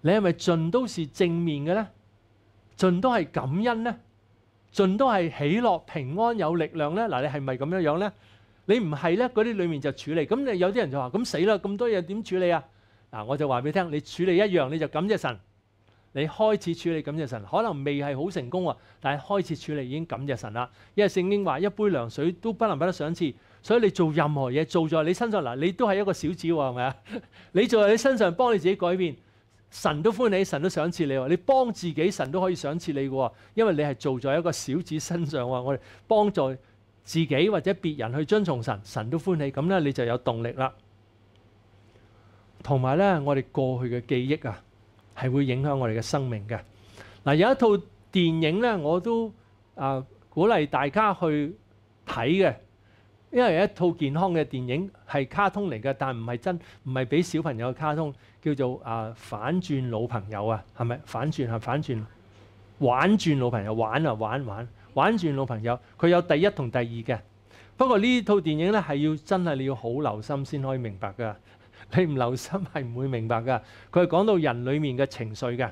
你係咪盡都是正面嘅咧？盡都係感恩咧？盡都係喜樂、平安、有力量咧。嗱，你係咪咁樣樣咧？你唔係咧，嗰啲裡面就處理。咁你有啲人就話：，咁死啦，咁多嘢點處理啊？嗱，我就話俾你聽，你處理一樣你就感謝神。你開始處理感謝神，可能未係好成功啊，但係開始處理已經感謝神啦。因為聖經話一杯涼水都不能不得賞次，所以你做任何嘢做在你身上嗱，你都係一個小子喎，係咪啊？[laughs] 你在你身上幫你自己改變。神都歡喜，神都赏賜你你幫自己，神都可以赏賜你嘅喎。因為你係做在一個小子身上喎。我哋幫助自己或者別人去遵從神，神都歡喜。咁咧，你就有動力啦。同埋咧，我哋過去嘅記憶啊，係會影響我哋嘅生命嘅。嗱，有一套電影咧，我都啊鼓勵大家去睇嘅。因為一套健康嘅電影係卡通嚟嘅，但唔係真，唔係俾小朋友嘅卡通，叫做啊反轉老朋友啊，係咪反轉係反轉玩轉老朋友玩啊玩玩玩轉老朋友，佢有第一同第二嘅。不過呢套電影咧係要真係你要好留心先可以明白㗎，[laughs] 你唔留心係唔會明白㗎。佢係講到人裡面嘅情緒嘅。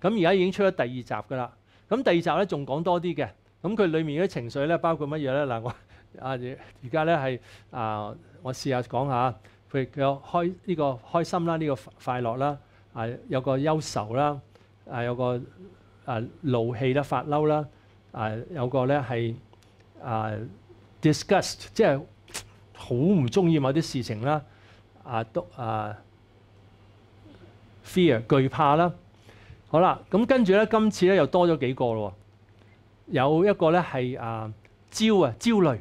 咁而家已經出咗第二集㗎啦。咁第二集咧仲講多啲嘅。咁佢裡面嘅情緒咧包括乜嘢咧嗱我。啊！而家咧係啊，我試下講下佢嘅開呢個開心啦，呢個快樂啦，啊有個憂愁啦，啊有個啊怒氣啦、發嬲啦，啊有個咧係啊 disgust，即係好唔中意某啲事情啦，啊都啊 fear，惧怕啦。好啦，咁跟住咧，今次咧又多咗幾個咯，有一個咧係啊焦啊焦慮。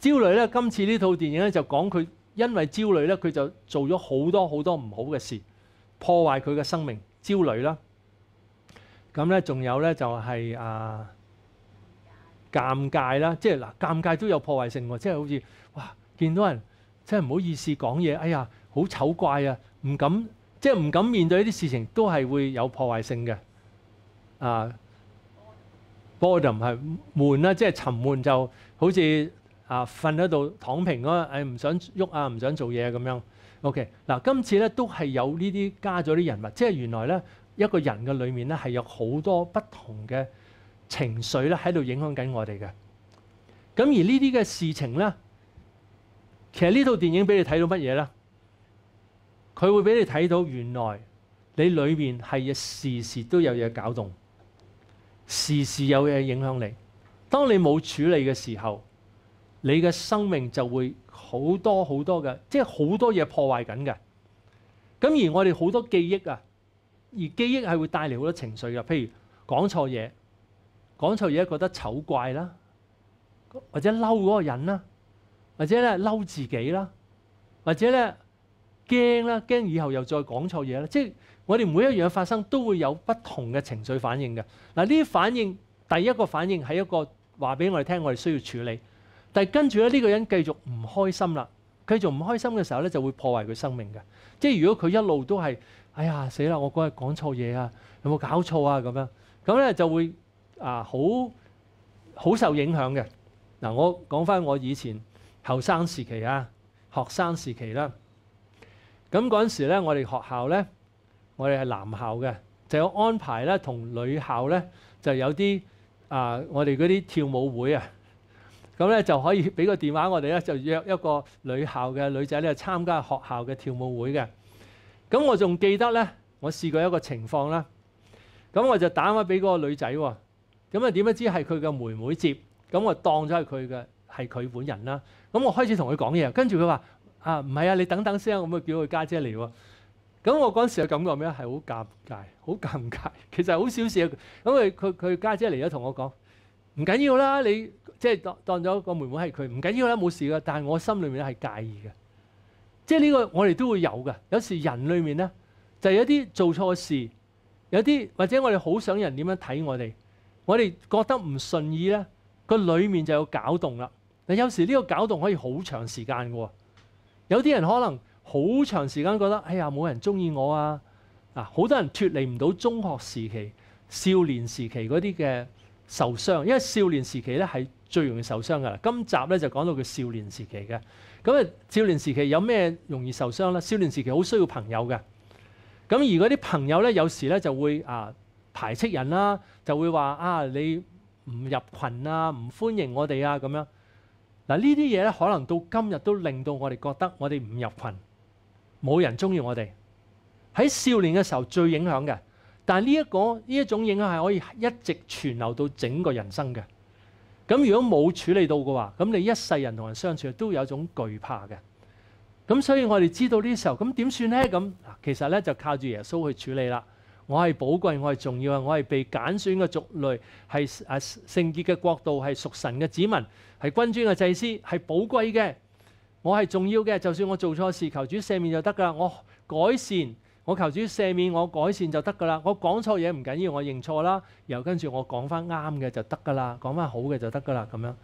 焦慮咧，今次呢套電影咧就講佢因為焦慮咧，佢就做咗好多好多唔好嘅事，破壞佢嘅生命。焦慮啦，咁咧仲有咧就係啊，尷尬啦，即系嗱，尷尬都有破壞性喎，即係好似哇，見到人真係唔好意思講嘢，哎呀，好醜怪啊，唔敢即系唔敢面對呢啲事情，都係會有破壞性嘅啊。Boredom 係悶啦，即係沉悶就好似。啊，瞓喺度躺平啊，誒唔想喐啊，唔想做嘢咁樣。OK，嗱今次咧都係有呢啲加咗啲人物，即係原來咧一個人嘅裏面咧係有好多不同嘅情緒咧喺度影響緊我哋嘅。咁而呢啲嘅事情咧，其實呢套電影俾你睇到乜嘢咧？佢會俾你睇到原來你裏面係時時都有嘢搞動，時時有嘢影響你。當你冇處理嘅時候，你嘅生命就會好多好多嘅，即係好多嘢破壞緊嘅。咁而我哋好多記憶啊，而記憶係會帶嚟好多情緒嘅。譬如講錯嘢，講錯嘢覺得醜怪啦，或者嬲嗰個人啦，或者咧嬲自己啦，或者咧驚啦，驚以後又再講錯嘢啦。即係我哋每一樣發生都會有不同嘅情緒反應嘅嗱。呢啲反應第一個反應係一個話俾我哋聽，我哋需要處理。但係跟住咧，呢個人繼續唔開心啦。繼續唔開心嘅時候咧，就會破壞佢生命嘅。即係如果佢一路都係，哎呀死啦！我嗰日講錯嘢啊，有冇搞錯啊？咁樣咁咧就會啊好好受影響嘅。嗱，我講翻我以前後生時期啊，學生時期啦。咁嗰陣時咧，我哋學校咧，我哋係男校嘅，就有安排咧，同女校咧就有啲啊，我哋嗰啲跳舞會啊。咁咧就可以俾個電話我哋咧，就約一個女校嘅女仔咧參加學校嘅跳舞會嘅。咁我仲記得咧，我試過一個情況啦。咁我就打翻俾嗰個女仔喎，咁啊點不知係佢嘅妹妹接，咁我當咗係佢嘅，係佢本人啦。咁我開始同佢講嘢，跟住佢話：啊唔係啊，你等等先，我咪叫佢家姐嚟喎。咁我嗰陣時嘅感覺咩？係好尷尬，好尷尬。其實好小事，咁為佢佢家姐嚟咗同我講。唔緊要啦，你即係當當咗個妹妹係佢，唔緊要啦，冇事噶。但係我心裏面係介意嘅，即係呢個我哋都會有嘅。有時人裏面咧就有啲做錯事，有啲或者我哋好想人點樣睇我哋，我哋覺得唔順意咧，個裏面就有搞動啦。但有時呢個搞動可以好長時間嘅喎。有啲人可能好長時間覺得哎呀冇人中意我啊啊！好多人脱離唔到中學時期、少年時期嗰啲嘅。受傷，因為少年時期咧係最容易受傷噶啦。今集咧就講到佢少年時期嘅，咁啊少年時期有咩容易受傷咧？少年時期好需要朋友嘅，咁而嗰啲朋友咧有時咧就會啊排斥人啦，就會話啊你唔入群啊，唔歡迎我哋啊咁樣。嗱呢啲嘢咧可能到今日都令到我哋覺得我哋唔入群，冇人中意我哋。喺少年嘅時候最影響嘅。但係呢一個呢一種影響係可以一直傳流到整個人生嘅。咁如果冇處理到嘅話，咁你一世人同人相處都有種懼怕嘅。咁所以我哋知道呢時候，咁點算呢？咁其實咧就靠住耶穌去處理啦。我係寶貴，我係重要，我係被揀選嘅族類，係啊聖潔嘅國度，係屬神嘅子民，係君尊嘅祭司，係寶貴嘅。我係重要嘅，就算我做錯事，求主赦免就得㗎啦。我改善。我求主赦免我改善就得噶啦。我讲错嘢唔紧要，我认错啦，然后跟住我讲翻啱嘅就得噶啦，讲翻好嘅就得噶啦。咁样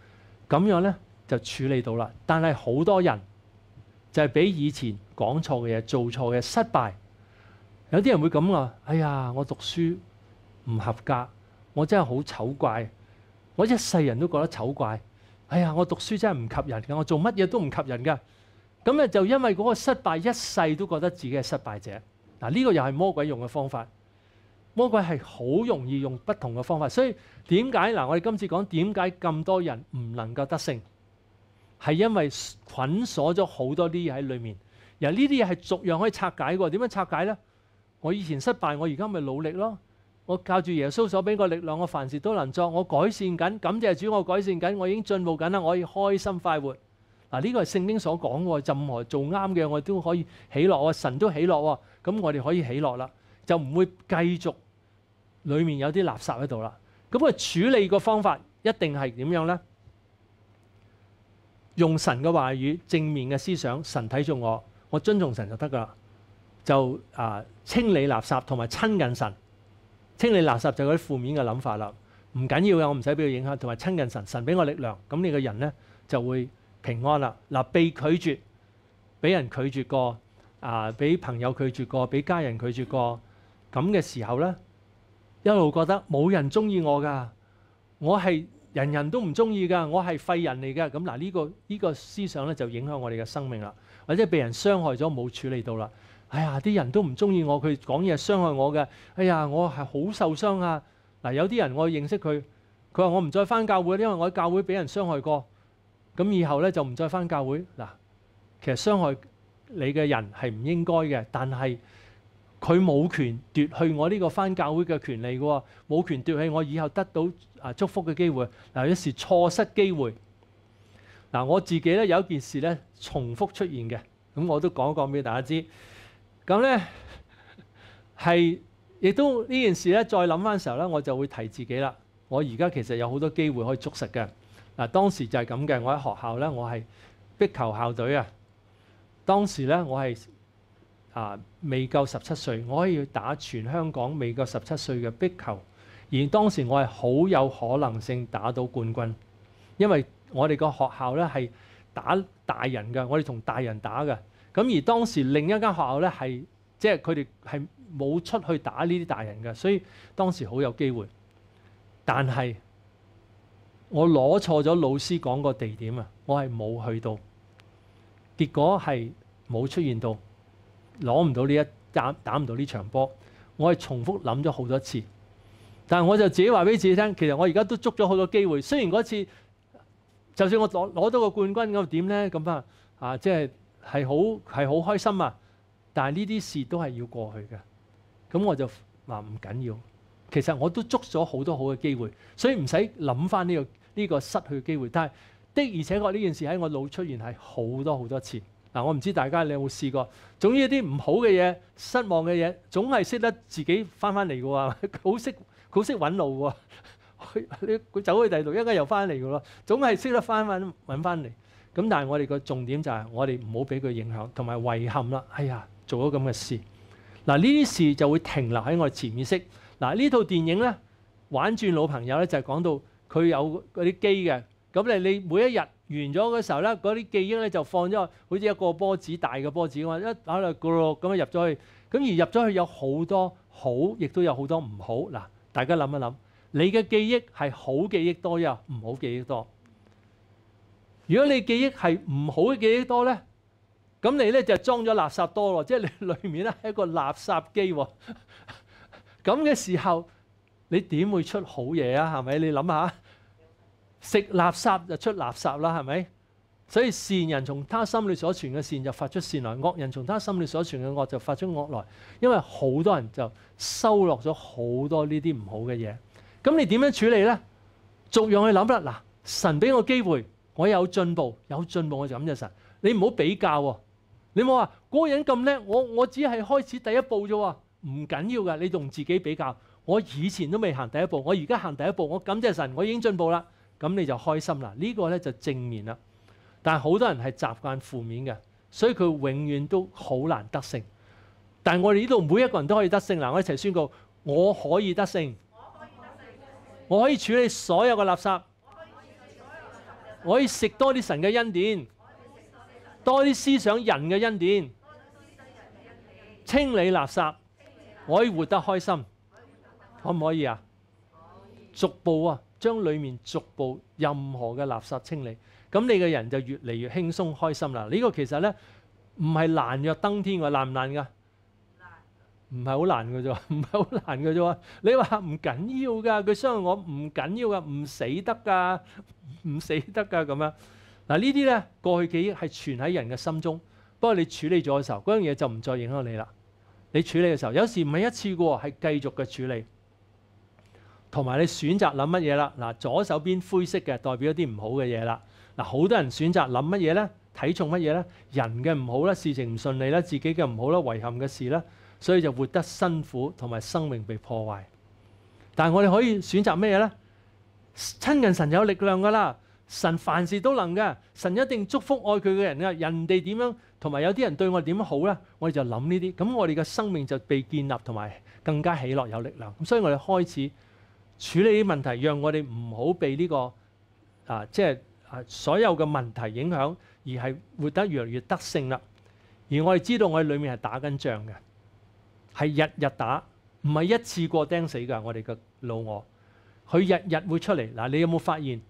咁样咧就处理到啦。但系好多人就系比以前讲错嘅嘢、做错嘅失败，有啲人会咁啊！哎呀，我读书唔合格，我真系好丑怪，我一世人都觉得丑怪。哎呀，我读书真系唔吸引嘅，我做乜嘢都唔吸引噶。咁咧就因为嗰个失败，一世都觉得自己系失败者。嗱，呢個又係魔鬼用嘅方法。魔鬼係好容易用不同嘅方法，所以點解嗱？我哋今次講點解咁多人唔能夠得勝，係因為捆鎖咗好多啲嘢喺裏面。然呢啲嘢係逐樣可以拆解嘅。點樣拆解呢？我以前失敗，我而家咪努力咯。我靠住耶穌所俾個力量，我凡事都能作。我改善緊，感謝主，我改善緊，我已經進步緊啦。我可以開心快活嗱。呢個係聖經所講嘅，任何做啱嘅我都可以喜樂神都喜樂喎。咁我哋可以起落啦，就唔會繼續裏面有啲垃圾喺度啦。咁佢處理個方法一定係點樣呢？用神嘅話語、正面嘅思想，神睇重我，我尊重神就得噶啦。就啊清理垃圾同埋親近神。清理垃圾就嗰啲負面嘅諗法啦，唔緊要嘅，我唔使俾佢影響，同埋親近神，神俾我力量，咁你個人呢就會平安啦。嗱，被拒絕，俾人拒絕過。啊！俾朋友拒絕過，俾家人拒絕過，咁嘅時候呢，一路覺得冇人中意我㗎，我係人人都唔中意㗎，我係廢人嚟㗎。咁嗱，呢個呢個思想呢，就影響我哋嘅生命啦，或者被人傷害咗冇處理到啦。哎呀，啲人都唔中意我，佢講嘢傷害我嘅。哎呀，我係好受傷啊！嗱，有啲人我認識佢，佢話我唔再翻教會，因為我喺教會俾人傷害過，咁以後呢，就唔再翻教會。嗱，其實傷害。你嘅人係唔應該嘅，但係佢冇權奪去我呢個翻教會嘅權利嘅喎，冇權奪去我以後得到啊祝福嘅機會。嗱，有時錯失機會。嗱，我自己咧有一件事咧重複出現嘅，咁我都講一講俾大家知。咁咧係亦都呢件事咧再諗翻時候咧，我就會提自己啦。我而家其實有好多機會可以捉實嘅。嗱，當時就係咁嘅。我喺學校咧，我係逼求校隊啊。當時咧，我係啊未夠十七歲，我可以打全香港未夠十七歲嘅壁球，而當時我係好有可能性打到冠軍，因為我哋個學校咧係打大人嘅，我哋同大人打嘅。咁而當時另一間學校咧係即係佢哋係冇出去打呢啲大人嘅，所以當時好有機會。但係我攞錯咗老師講個地點啊，我係冇去到。結果係冇出現到，攞唔到呢一打打唔到呢場波，我係重複諗咗好多次，但我就自己話俾自己聽，其實我而家都捉咗好多機會。雖然嗰次就算我攞攞到個冠軍咁點咧，咁啊啊即係係好係好開心啊，但係呢啲事都係要過去嘅。咁我就話唔緊要，其實我都捉咗好多好嘅機會，所以唔使諗翻呢個呢個失去機會。但係的而且確呢件事喺我腦出現係好多好多次嗱，我唔知大家你有冇試過，總一啲唔好嘅嘢、失望嘅嘢，總係識得自己翻翻嚟嘅喎，好識好識揾路喎，佢 [laughs] 你佢走去第度，一間又翻嚟嘅咯，總係識得翻翻揾翻嚟。咁但係我哋個重點就係我哋唔好俾佢影響，同埋遺憾啦。哎呀，做咗咁嘅事，嗱呢啲事就會停留喺我潛意識。嗱呢套電影咧，玩轉老朋友咧就係講到佢有嗰啲機嘅。咁你你每一日完咗嘅時候咧，嗰啲記憶咧就放咗，好似一個波子大嘅波子咁啊，一打落咕噜咁啊入咗去。咁而入咗去有好多好，亦都有好多唔好。嗱，大家諗一諗，你嘅記憶係好記憶多又唔好記憶多。如果你記憶係唔好嘅記憶多咧，咁你咧就裝咗垃圾多咯，即係你裡面咧係一個垃圾機喎。[laughs] 咁嘅時候，你點會出好嘢啊？係咪？你諗下？食垃圾就出垃圾啦，系咪？所以善人从他心里所存嘅善就发出善来，恶人从他心里所存嘅恶就发出恶来。因为好多人就收落咗好多呢啲唔好嘅嘢，咁你点样处理呢？逐样去谂啦。嗱，神俾我机会，我有进步，有进步我就感谢神。你唔好比较喎，你冇話话嗰个人咁叻，我我只系开始第一步啫喎，唔紧要㗎。你同自己比较，我以前都未行第一步，我而家行第一步，我感谢神，我已经进步啦。咁你就開心啦！呢個咧就正面啦，但係好多人係習慣負面嘅，所以佢永遠都好難得勝。但我哋呢度每一個人都可以得勝嗱，我一齊宣告，我可以得勝，我可以處理所有嘅垃圾，我可以食多啲神嘅恩典，多啲思想人嘅恩典，清理垃圾，我可以活得開心，可唔可以啊？逐步啊！将里面逐步任何嘅垃圾清理，咁你嘅人就越嚟越轻松开心啦。呢个其实呢，唔系难若登天嘅，难唔难噶？唔係系好难嘅啫，[laughs] 唔系好难嘅啫。你话唔紧要噶，佢相信我唔紧要噶，唔死得噶，唔死得噶咁样。嗱呢啲呢，过去记忆系存喺人嘅心中，不过你处理咗嘅时候，嗰样嘢就唔再影响你啦。你处理嘅时候，有时唔系一次噶，系继续嘅处理。同埋你選擇諗乜嘢啦？嗱，左手邊灰色嘅代表一啲唔好嘅嘢啦。嗱，好多人選擇諗乜嘢咧？體重乜嘢咧？人嘅唔好啦，事情唔順利啦，自己嘅唔好啦，遺憾嘅事啦，所以就活得辛苦同埋生命被破壞。但係我哋可以選擇咩咧？親近神有力量噶啦，神凡事都能嘅，神一定祝福愛佢嘅人㗎。人哋點樣同埋有啲人對我點好咧，我哋就諗呢啲，咁我哋嘅生命就被建立同埋更加喜樂有力量。咁所以我哋開始。處理啲問題，讓我哋唔好被呢個啊，即係啊所有嘅問題影響，而係活得越嚟越得勝啦。而我哋知道我喺裏面係打緊仗嘅，係日日打，唔係一次過釘死㗎。我哋嘅老我，佢日日會出嚟嗱。你有冇發現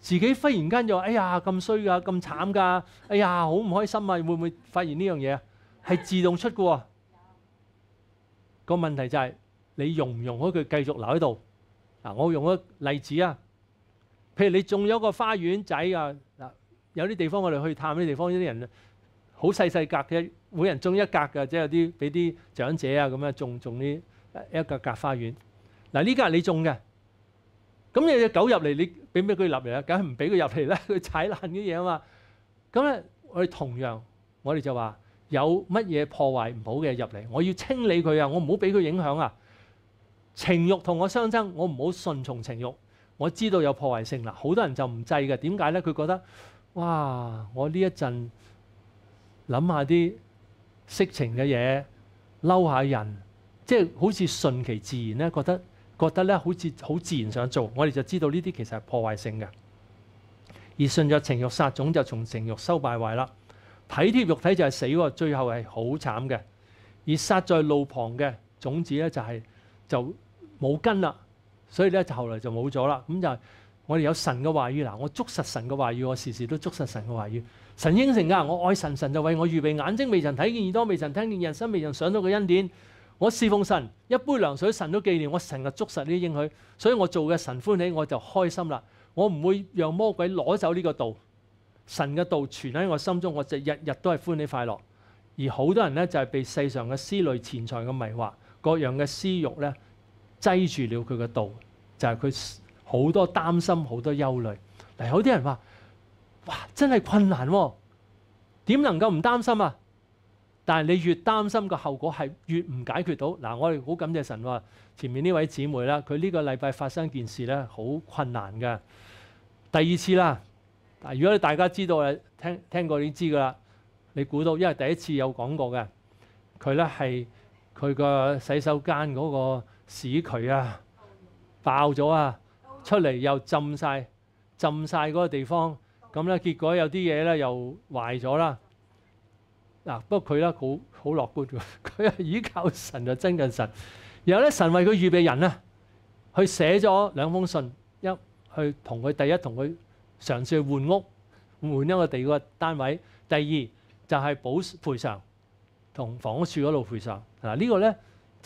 自己忽然間就哎呀咁衰㗎，咁慘㗎？哎呀，好唔開心啊！會唔會發現呢樣嘢啊？係自動出㗎喎。個問題就係你容唔容許佢繼續留喺度？嗱，我用個例子啊，譬如你種咗個花園仔啊，嗱，有啲地方我哋去探啲地方，啲人好細細格嘅，每人種一格嘅，即係有啲俾啲長者啊咁樣種種啲一格格花園。嗱，呢格你種嘅，咁你隻狗入嚟，你俾唔俾佢入嚟啊？梗係唔俾佢入嚟啦，佢踩爛啲嘢啊嘛。咁咧，我哋同樣，我哋就話有乜嘢破壞唔好嘅入嚟，我要清理佢啊，我唔好俾佢影響啊。情欲同我相爭，我唔好順從情欲。我知道有破壞性啦，好多人就唔制嘅。點解咧？佢覺得哇，我呢一陣諗下啲色情嘅嘢，嬲下人，即係好似順其自然咧，覺得覺得咧，好似好自然想做。我哋就知道呢啲其實係破壞性嘅。而順著情欲殺種就從情欲收敗壞啦。體貼肉體就係死，最後係好慘嘅。而殺在路旁嘅種子咧，就係就。冇根啦，所以咧就後來就冇咗啦。咁就我哋有神嘅話語嗱，我捉實神嘅話語，我時時都捉實神嘅話語。神應承㗎，我愛神，神就為我預備眼睛未曾睇見，耳朵未曾聽見，人生未曾想到嘅恩典。我侍奉神一杯涼水，神都記念我，成日捉實呢啲應許，所以我做嘅神歡喜，我就開心啦。我唔會讓魔鬼攞走呢個道，神嘅道存喺我心中，我就日日都係歡喜快樂。而好多人咧就係被世上嘅思慮、財財嘅迷惑、各樣嘅私欲咧。擠住了佢嘅道，就係佢好多擔心，好多憂慮。嗱，有啲人話：，哇，真係困難喎，點能夠唔擔心啊？但係你越擔心嘅後果係越唔解決到。嗱，我哋好感謝神喎。前面呢位姊妹啦，佢呢個禮拜發生件事咧，好困難嘅。第二次啦，嗱，如果你大家知道誒，聽聽過你知㗎啦，你估到，因為第一次有講過嘅，佢咧係佢個洗手間嗰個。屎渠啊爆咗啊，出嚟又浸晒，浸晒嗰個地方，咁咧結果有啲嘢咧又壞咗啦。嗱不過佢咧好好樂觀 [laughs] 佢係依靠神就真近神。然後咧神為佢預備人啊，佢寫咗兩封信，一去同佢第一同佢嘗試換屋，換一個地一個單位；第二就係補賠償，同房屋署嗰度賠償。嗱呢個咧。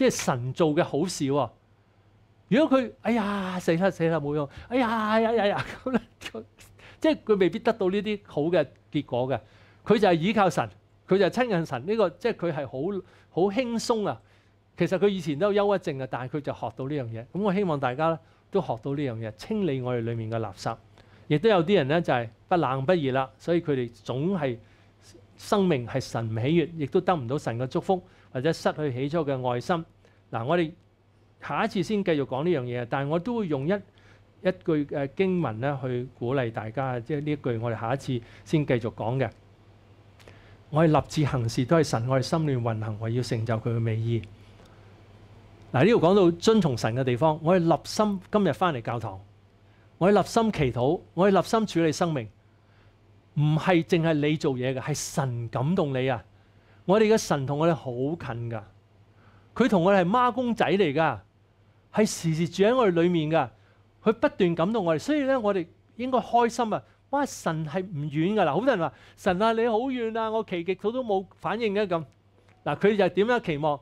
即系神做嘅好事喎！如果佢哎呀死啦死啦冇用，哎呀哎呀呀 [laughs] 咁咧，即系佢未必得到呢啲好嘅结果嘅。佢就系依靠神，佢就亲近神呢个，即系佢系好好轻松啊！其实佢以前都有忧郁症啊，但系佢就学到呢样嘢。咁我希望大家咧都学到呢样嘢，清理我哋里面嘅垃圾。亦都有啲人咧就系不冷不热啦，所以佢哋总系生命系神喜悦，亦都得唔到神嘅祝福，或者失去起初嘅爱心。嗱，我哋下一次先繼續講呢樣嘢但系我都會用一一句誒經文咧，去鼓勵大家即係呢一句，我哋下一次先繼續講嘅。我係立志行事都係神，我係心亂運行，我要成就佢嘅美意。嗱，呢度講到遵從神嘅地方，我係立心今日翻嚟教堂，我係立心祈禱，我係立心處理生命，唔係淨係你做嘢嘅，係神感動你啊！我哋嘅神同我哋好近噶。佢同我哋係孖公仔嚟噶，係時時住喺我哋裏面噶。佢不斷感動我哋，所以咧我哋應該開心啊！哇，神係唔遠噶啦。好多人話神啊，你好遠啊，我祈极佢都冇反應嘅咁。嗱，佢就點樣期望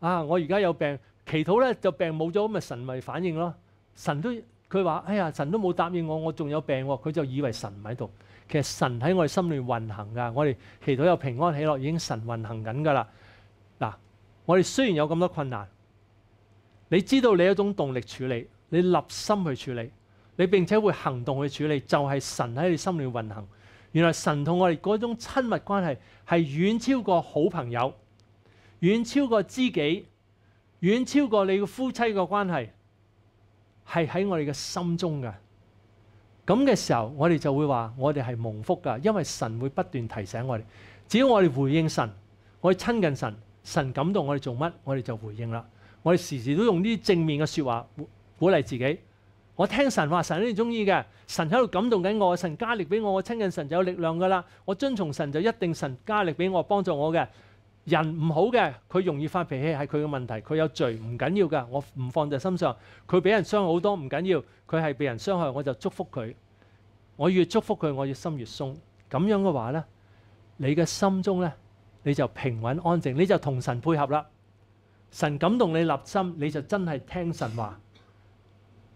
啊？我而家有病，祈祷咧就病冇咗，咁咪神咪反應咯。神都佢話：哎呀，神都冇答應我，我仲有病喎。佢就以為神唔喺度。其實神喺我哋心裏運行噶。我哋祈祷有平安喜乐，已經神運行緊噶啦。我哋虽然有咁多困难，你知道你有一种动力处理，你立心去处理，你并且会行动去处理，就系神喺你心里运行。原来神同我哋嗰种亲密关系系远超过好朋友，远超过知己，远超过你嘅夫妻嘅关系，系喺我哋嘅心中嘅。咁嘅时候，我哋就会话我哋系蒙福噶，因为神会不断提醒我哋，只要我哋回应神，我亲近神。神感动我哋做乜，我哋就回应啦。我哋时时都用啲正面嘅说话鼓励自己。我听神话，神一定中意嘅。神喺度感动紧我，神加力俾我，我亲近神就有力量噶啦。我遵从神就一定神加力俾我帮助我嘅人唔好嘅，佢容易发脾气系佢嘅问题，佢有罪唔紧要噶，我唔放在心上。佢俾人伤好多唔紧要，佢系被人伤害我就祝福佢。我越祝福佢，我越心越松。咁样嘅话咧，你嘅心中咧。你就平穩安靜，你就同神配合啦。神感動你立心，你就真係聽神話。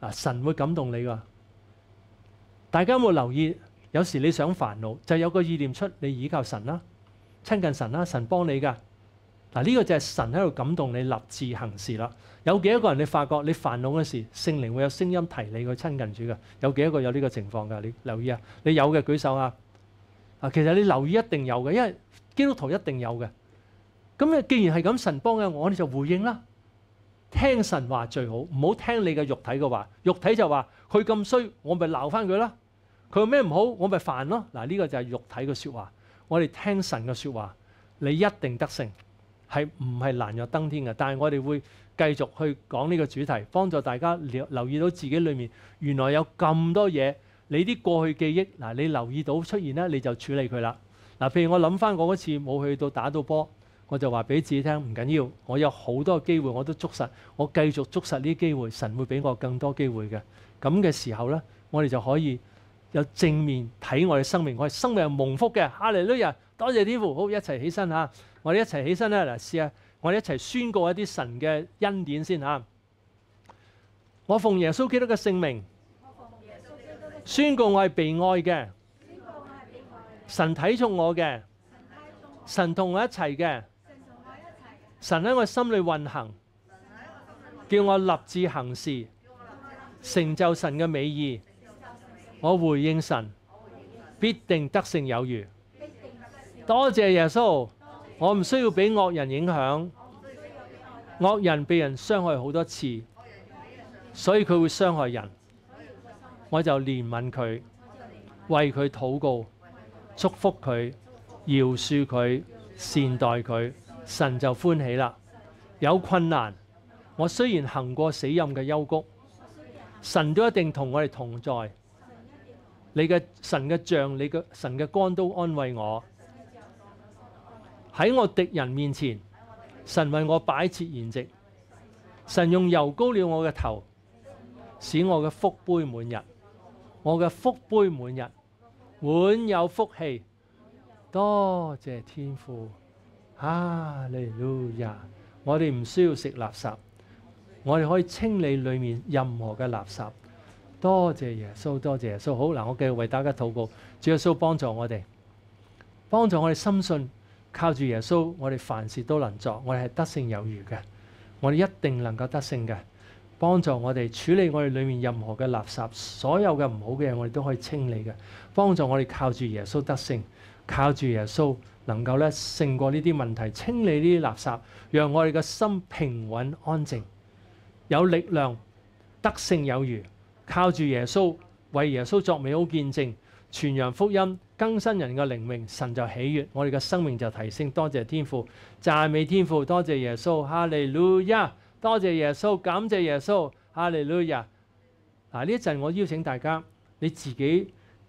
啊，神會感動你噶。大家有冇留意？有時你想煩惱，就有個意念出，你倚靠神啦，親近神啦，神幫你噶。嗱，呢個就係神喺度感動你立志行事啦。有幾多個人你發覺你煩惱嘅時，聖靈會有聲音提你去親近主噶？有幾多個有呢個情況噶？你留意啊，你有嘅舉手啊。啊，其實你留意一定有嘅，因為。基督徒一定有嘅，咁既然系咁，神帮嘅我，哋就回应啦。听神话最好，唔好听你嘅肉体嘅话。肉体就话佢咁衰，我咪闹翻佢啦。佢咩唔好，我咪烦咯。嗱呢个就系肉体嘅说话。我哋听神嘅说话，你一定得胜，系唔系难若登天嘅？但系我哋会继续去讲呢个主题，帮助大家留意到自己里面原来有咁多嘢。你啲过去记忆，嗱你留意到出现咧，你就处理佢啦。嗱，譬如我諗翻我嗰次冇去到打到波，我就話俾自己聽唔緊要，我有好多機會我都捉實，我繼續捉實呢啲機會，神會俾我更多機會嘅。咁嘅時候咧，我哋就可以有正面睇我哋生命，我係生命係蒙福嘅。阿利路亞，多謝天父，好一齊起身吓！我哋一齊起身啦！嗱，試下我哋一齊宣告一啲神嘅恩典先嚇。我奉耶穌基督嘅聖名，宣告我係被愛嘅。神睇恤我嘅，神同我一齐嘅，神喺我心里运行，叫我立志行事，成就神嘅美意。我回应神，必定得胜有余。多谢耶稣，我唔需要俾恶人影响。恶人被人伤害好多次，所以佢会伤害人。我就怜悯佢，为佢祷告。祝福佢，饶恕佢，善待佢，神就歡喜啦。有困難，我雖然行過死任嘅幽谷，神都一定同我哋同在。你嘅神嘅像，你嘅神嘅光都安慰我。喺我敵人面前，神為我擺設筵席，神用油膏了我嘅頭，使我嘅福杯滿日。我嘅福杯滿日。满有福气，多谢天父啊！嚟呀，我哋唔需要食垃圾，我哋可以清理里面任何嘅垃圾。多谢耶稣，多谢耶稣。好嗱，我继续为大家祷告。主耶稣帮助我哋，帮助我哋深信靠住耶稣，我哋凡事都能作，我哋系得胜有余嘅，我哋一定能够得胜嘅。帮助我哋处理我哋里面任何嘅垃圾，所有嘅唔好嘅嘢，我哋都可以清理嘅。幫助我哋靠住耶穌得勝，靠住耶穌能夠咧勝過呢啲問題，清理呢啲垃圾，讓我哋嘅心平穩安靜，有力量得勝有餘。靠住耶穌，為耶穌作美好見證，傳揚福音，更新人嘅靈命，神就喜悦我哋嘅生命就提升。多謝天父讚美天父，多謝耶穌，哈利路亞！多謝耶穌，感謝耶穌，哈利路亞！嗱呢一陣我邀請大家你自己。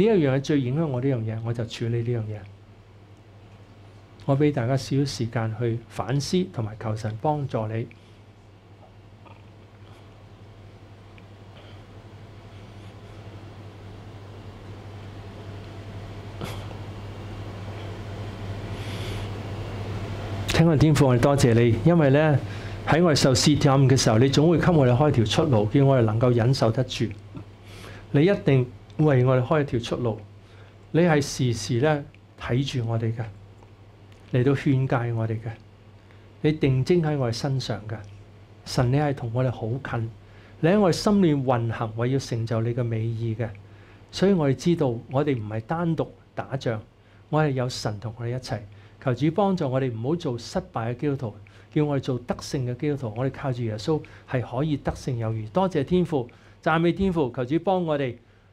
呢一樣嘢最影響我呢樣嘢，我就處理呢樣嘢。我俾大家少少時間去反思同埋求神幫助你。聽我天父，我哋多謝你，因為咧喺我哋受試探嘅時候，你總會給我哋開條出路，叫我哋能夠忍受得住。你一定。为我哋开条出路，你系时时咧睇住我哋嘅嚟到劝诫我哋嘅。你定睛喺我哋身上嘅神，你系同我哋好近，你喺我哋心里运行，为要成就你嘅美意嘅。所以我哋知道，我哋唔系单独打仗，我系有神同我哋一齐。求主帮助我哋，唔好做失败嘅基督徒，叫我哋做得胜嘅基督徒。我哋靠住耶稣系可以得胜有余。多谢天父，赞美天父。求主帮我哋。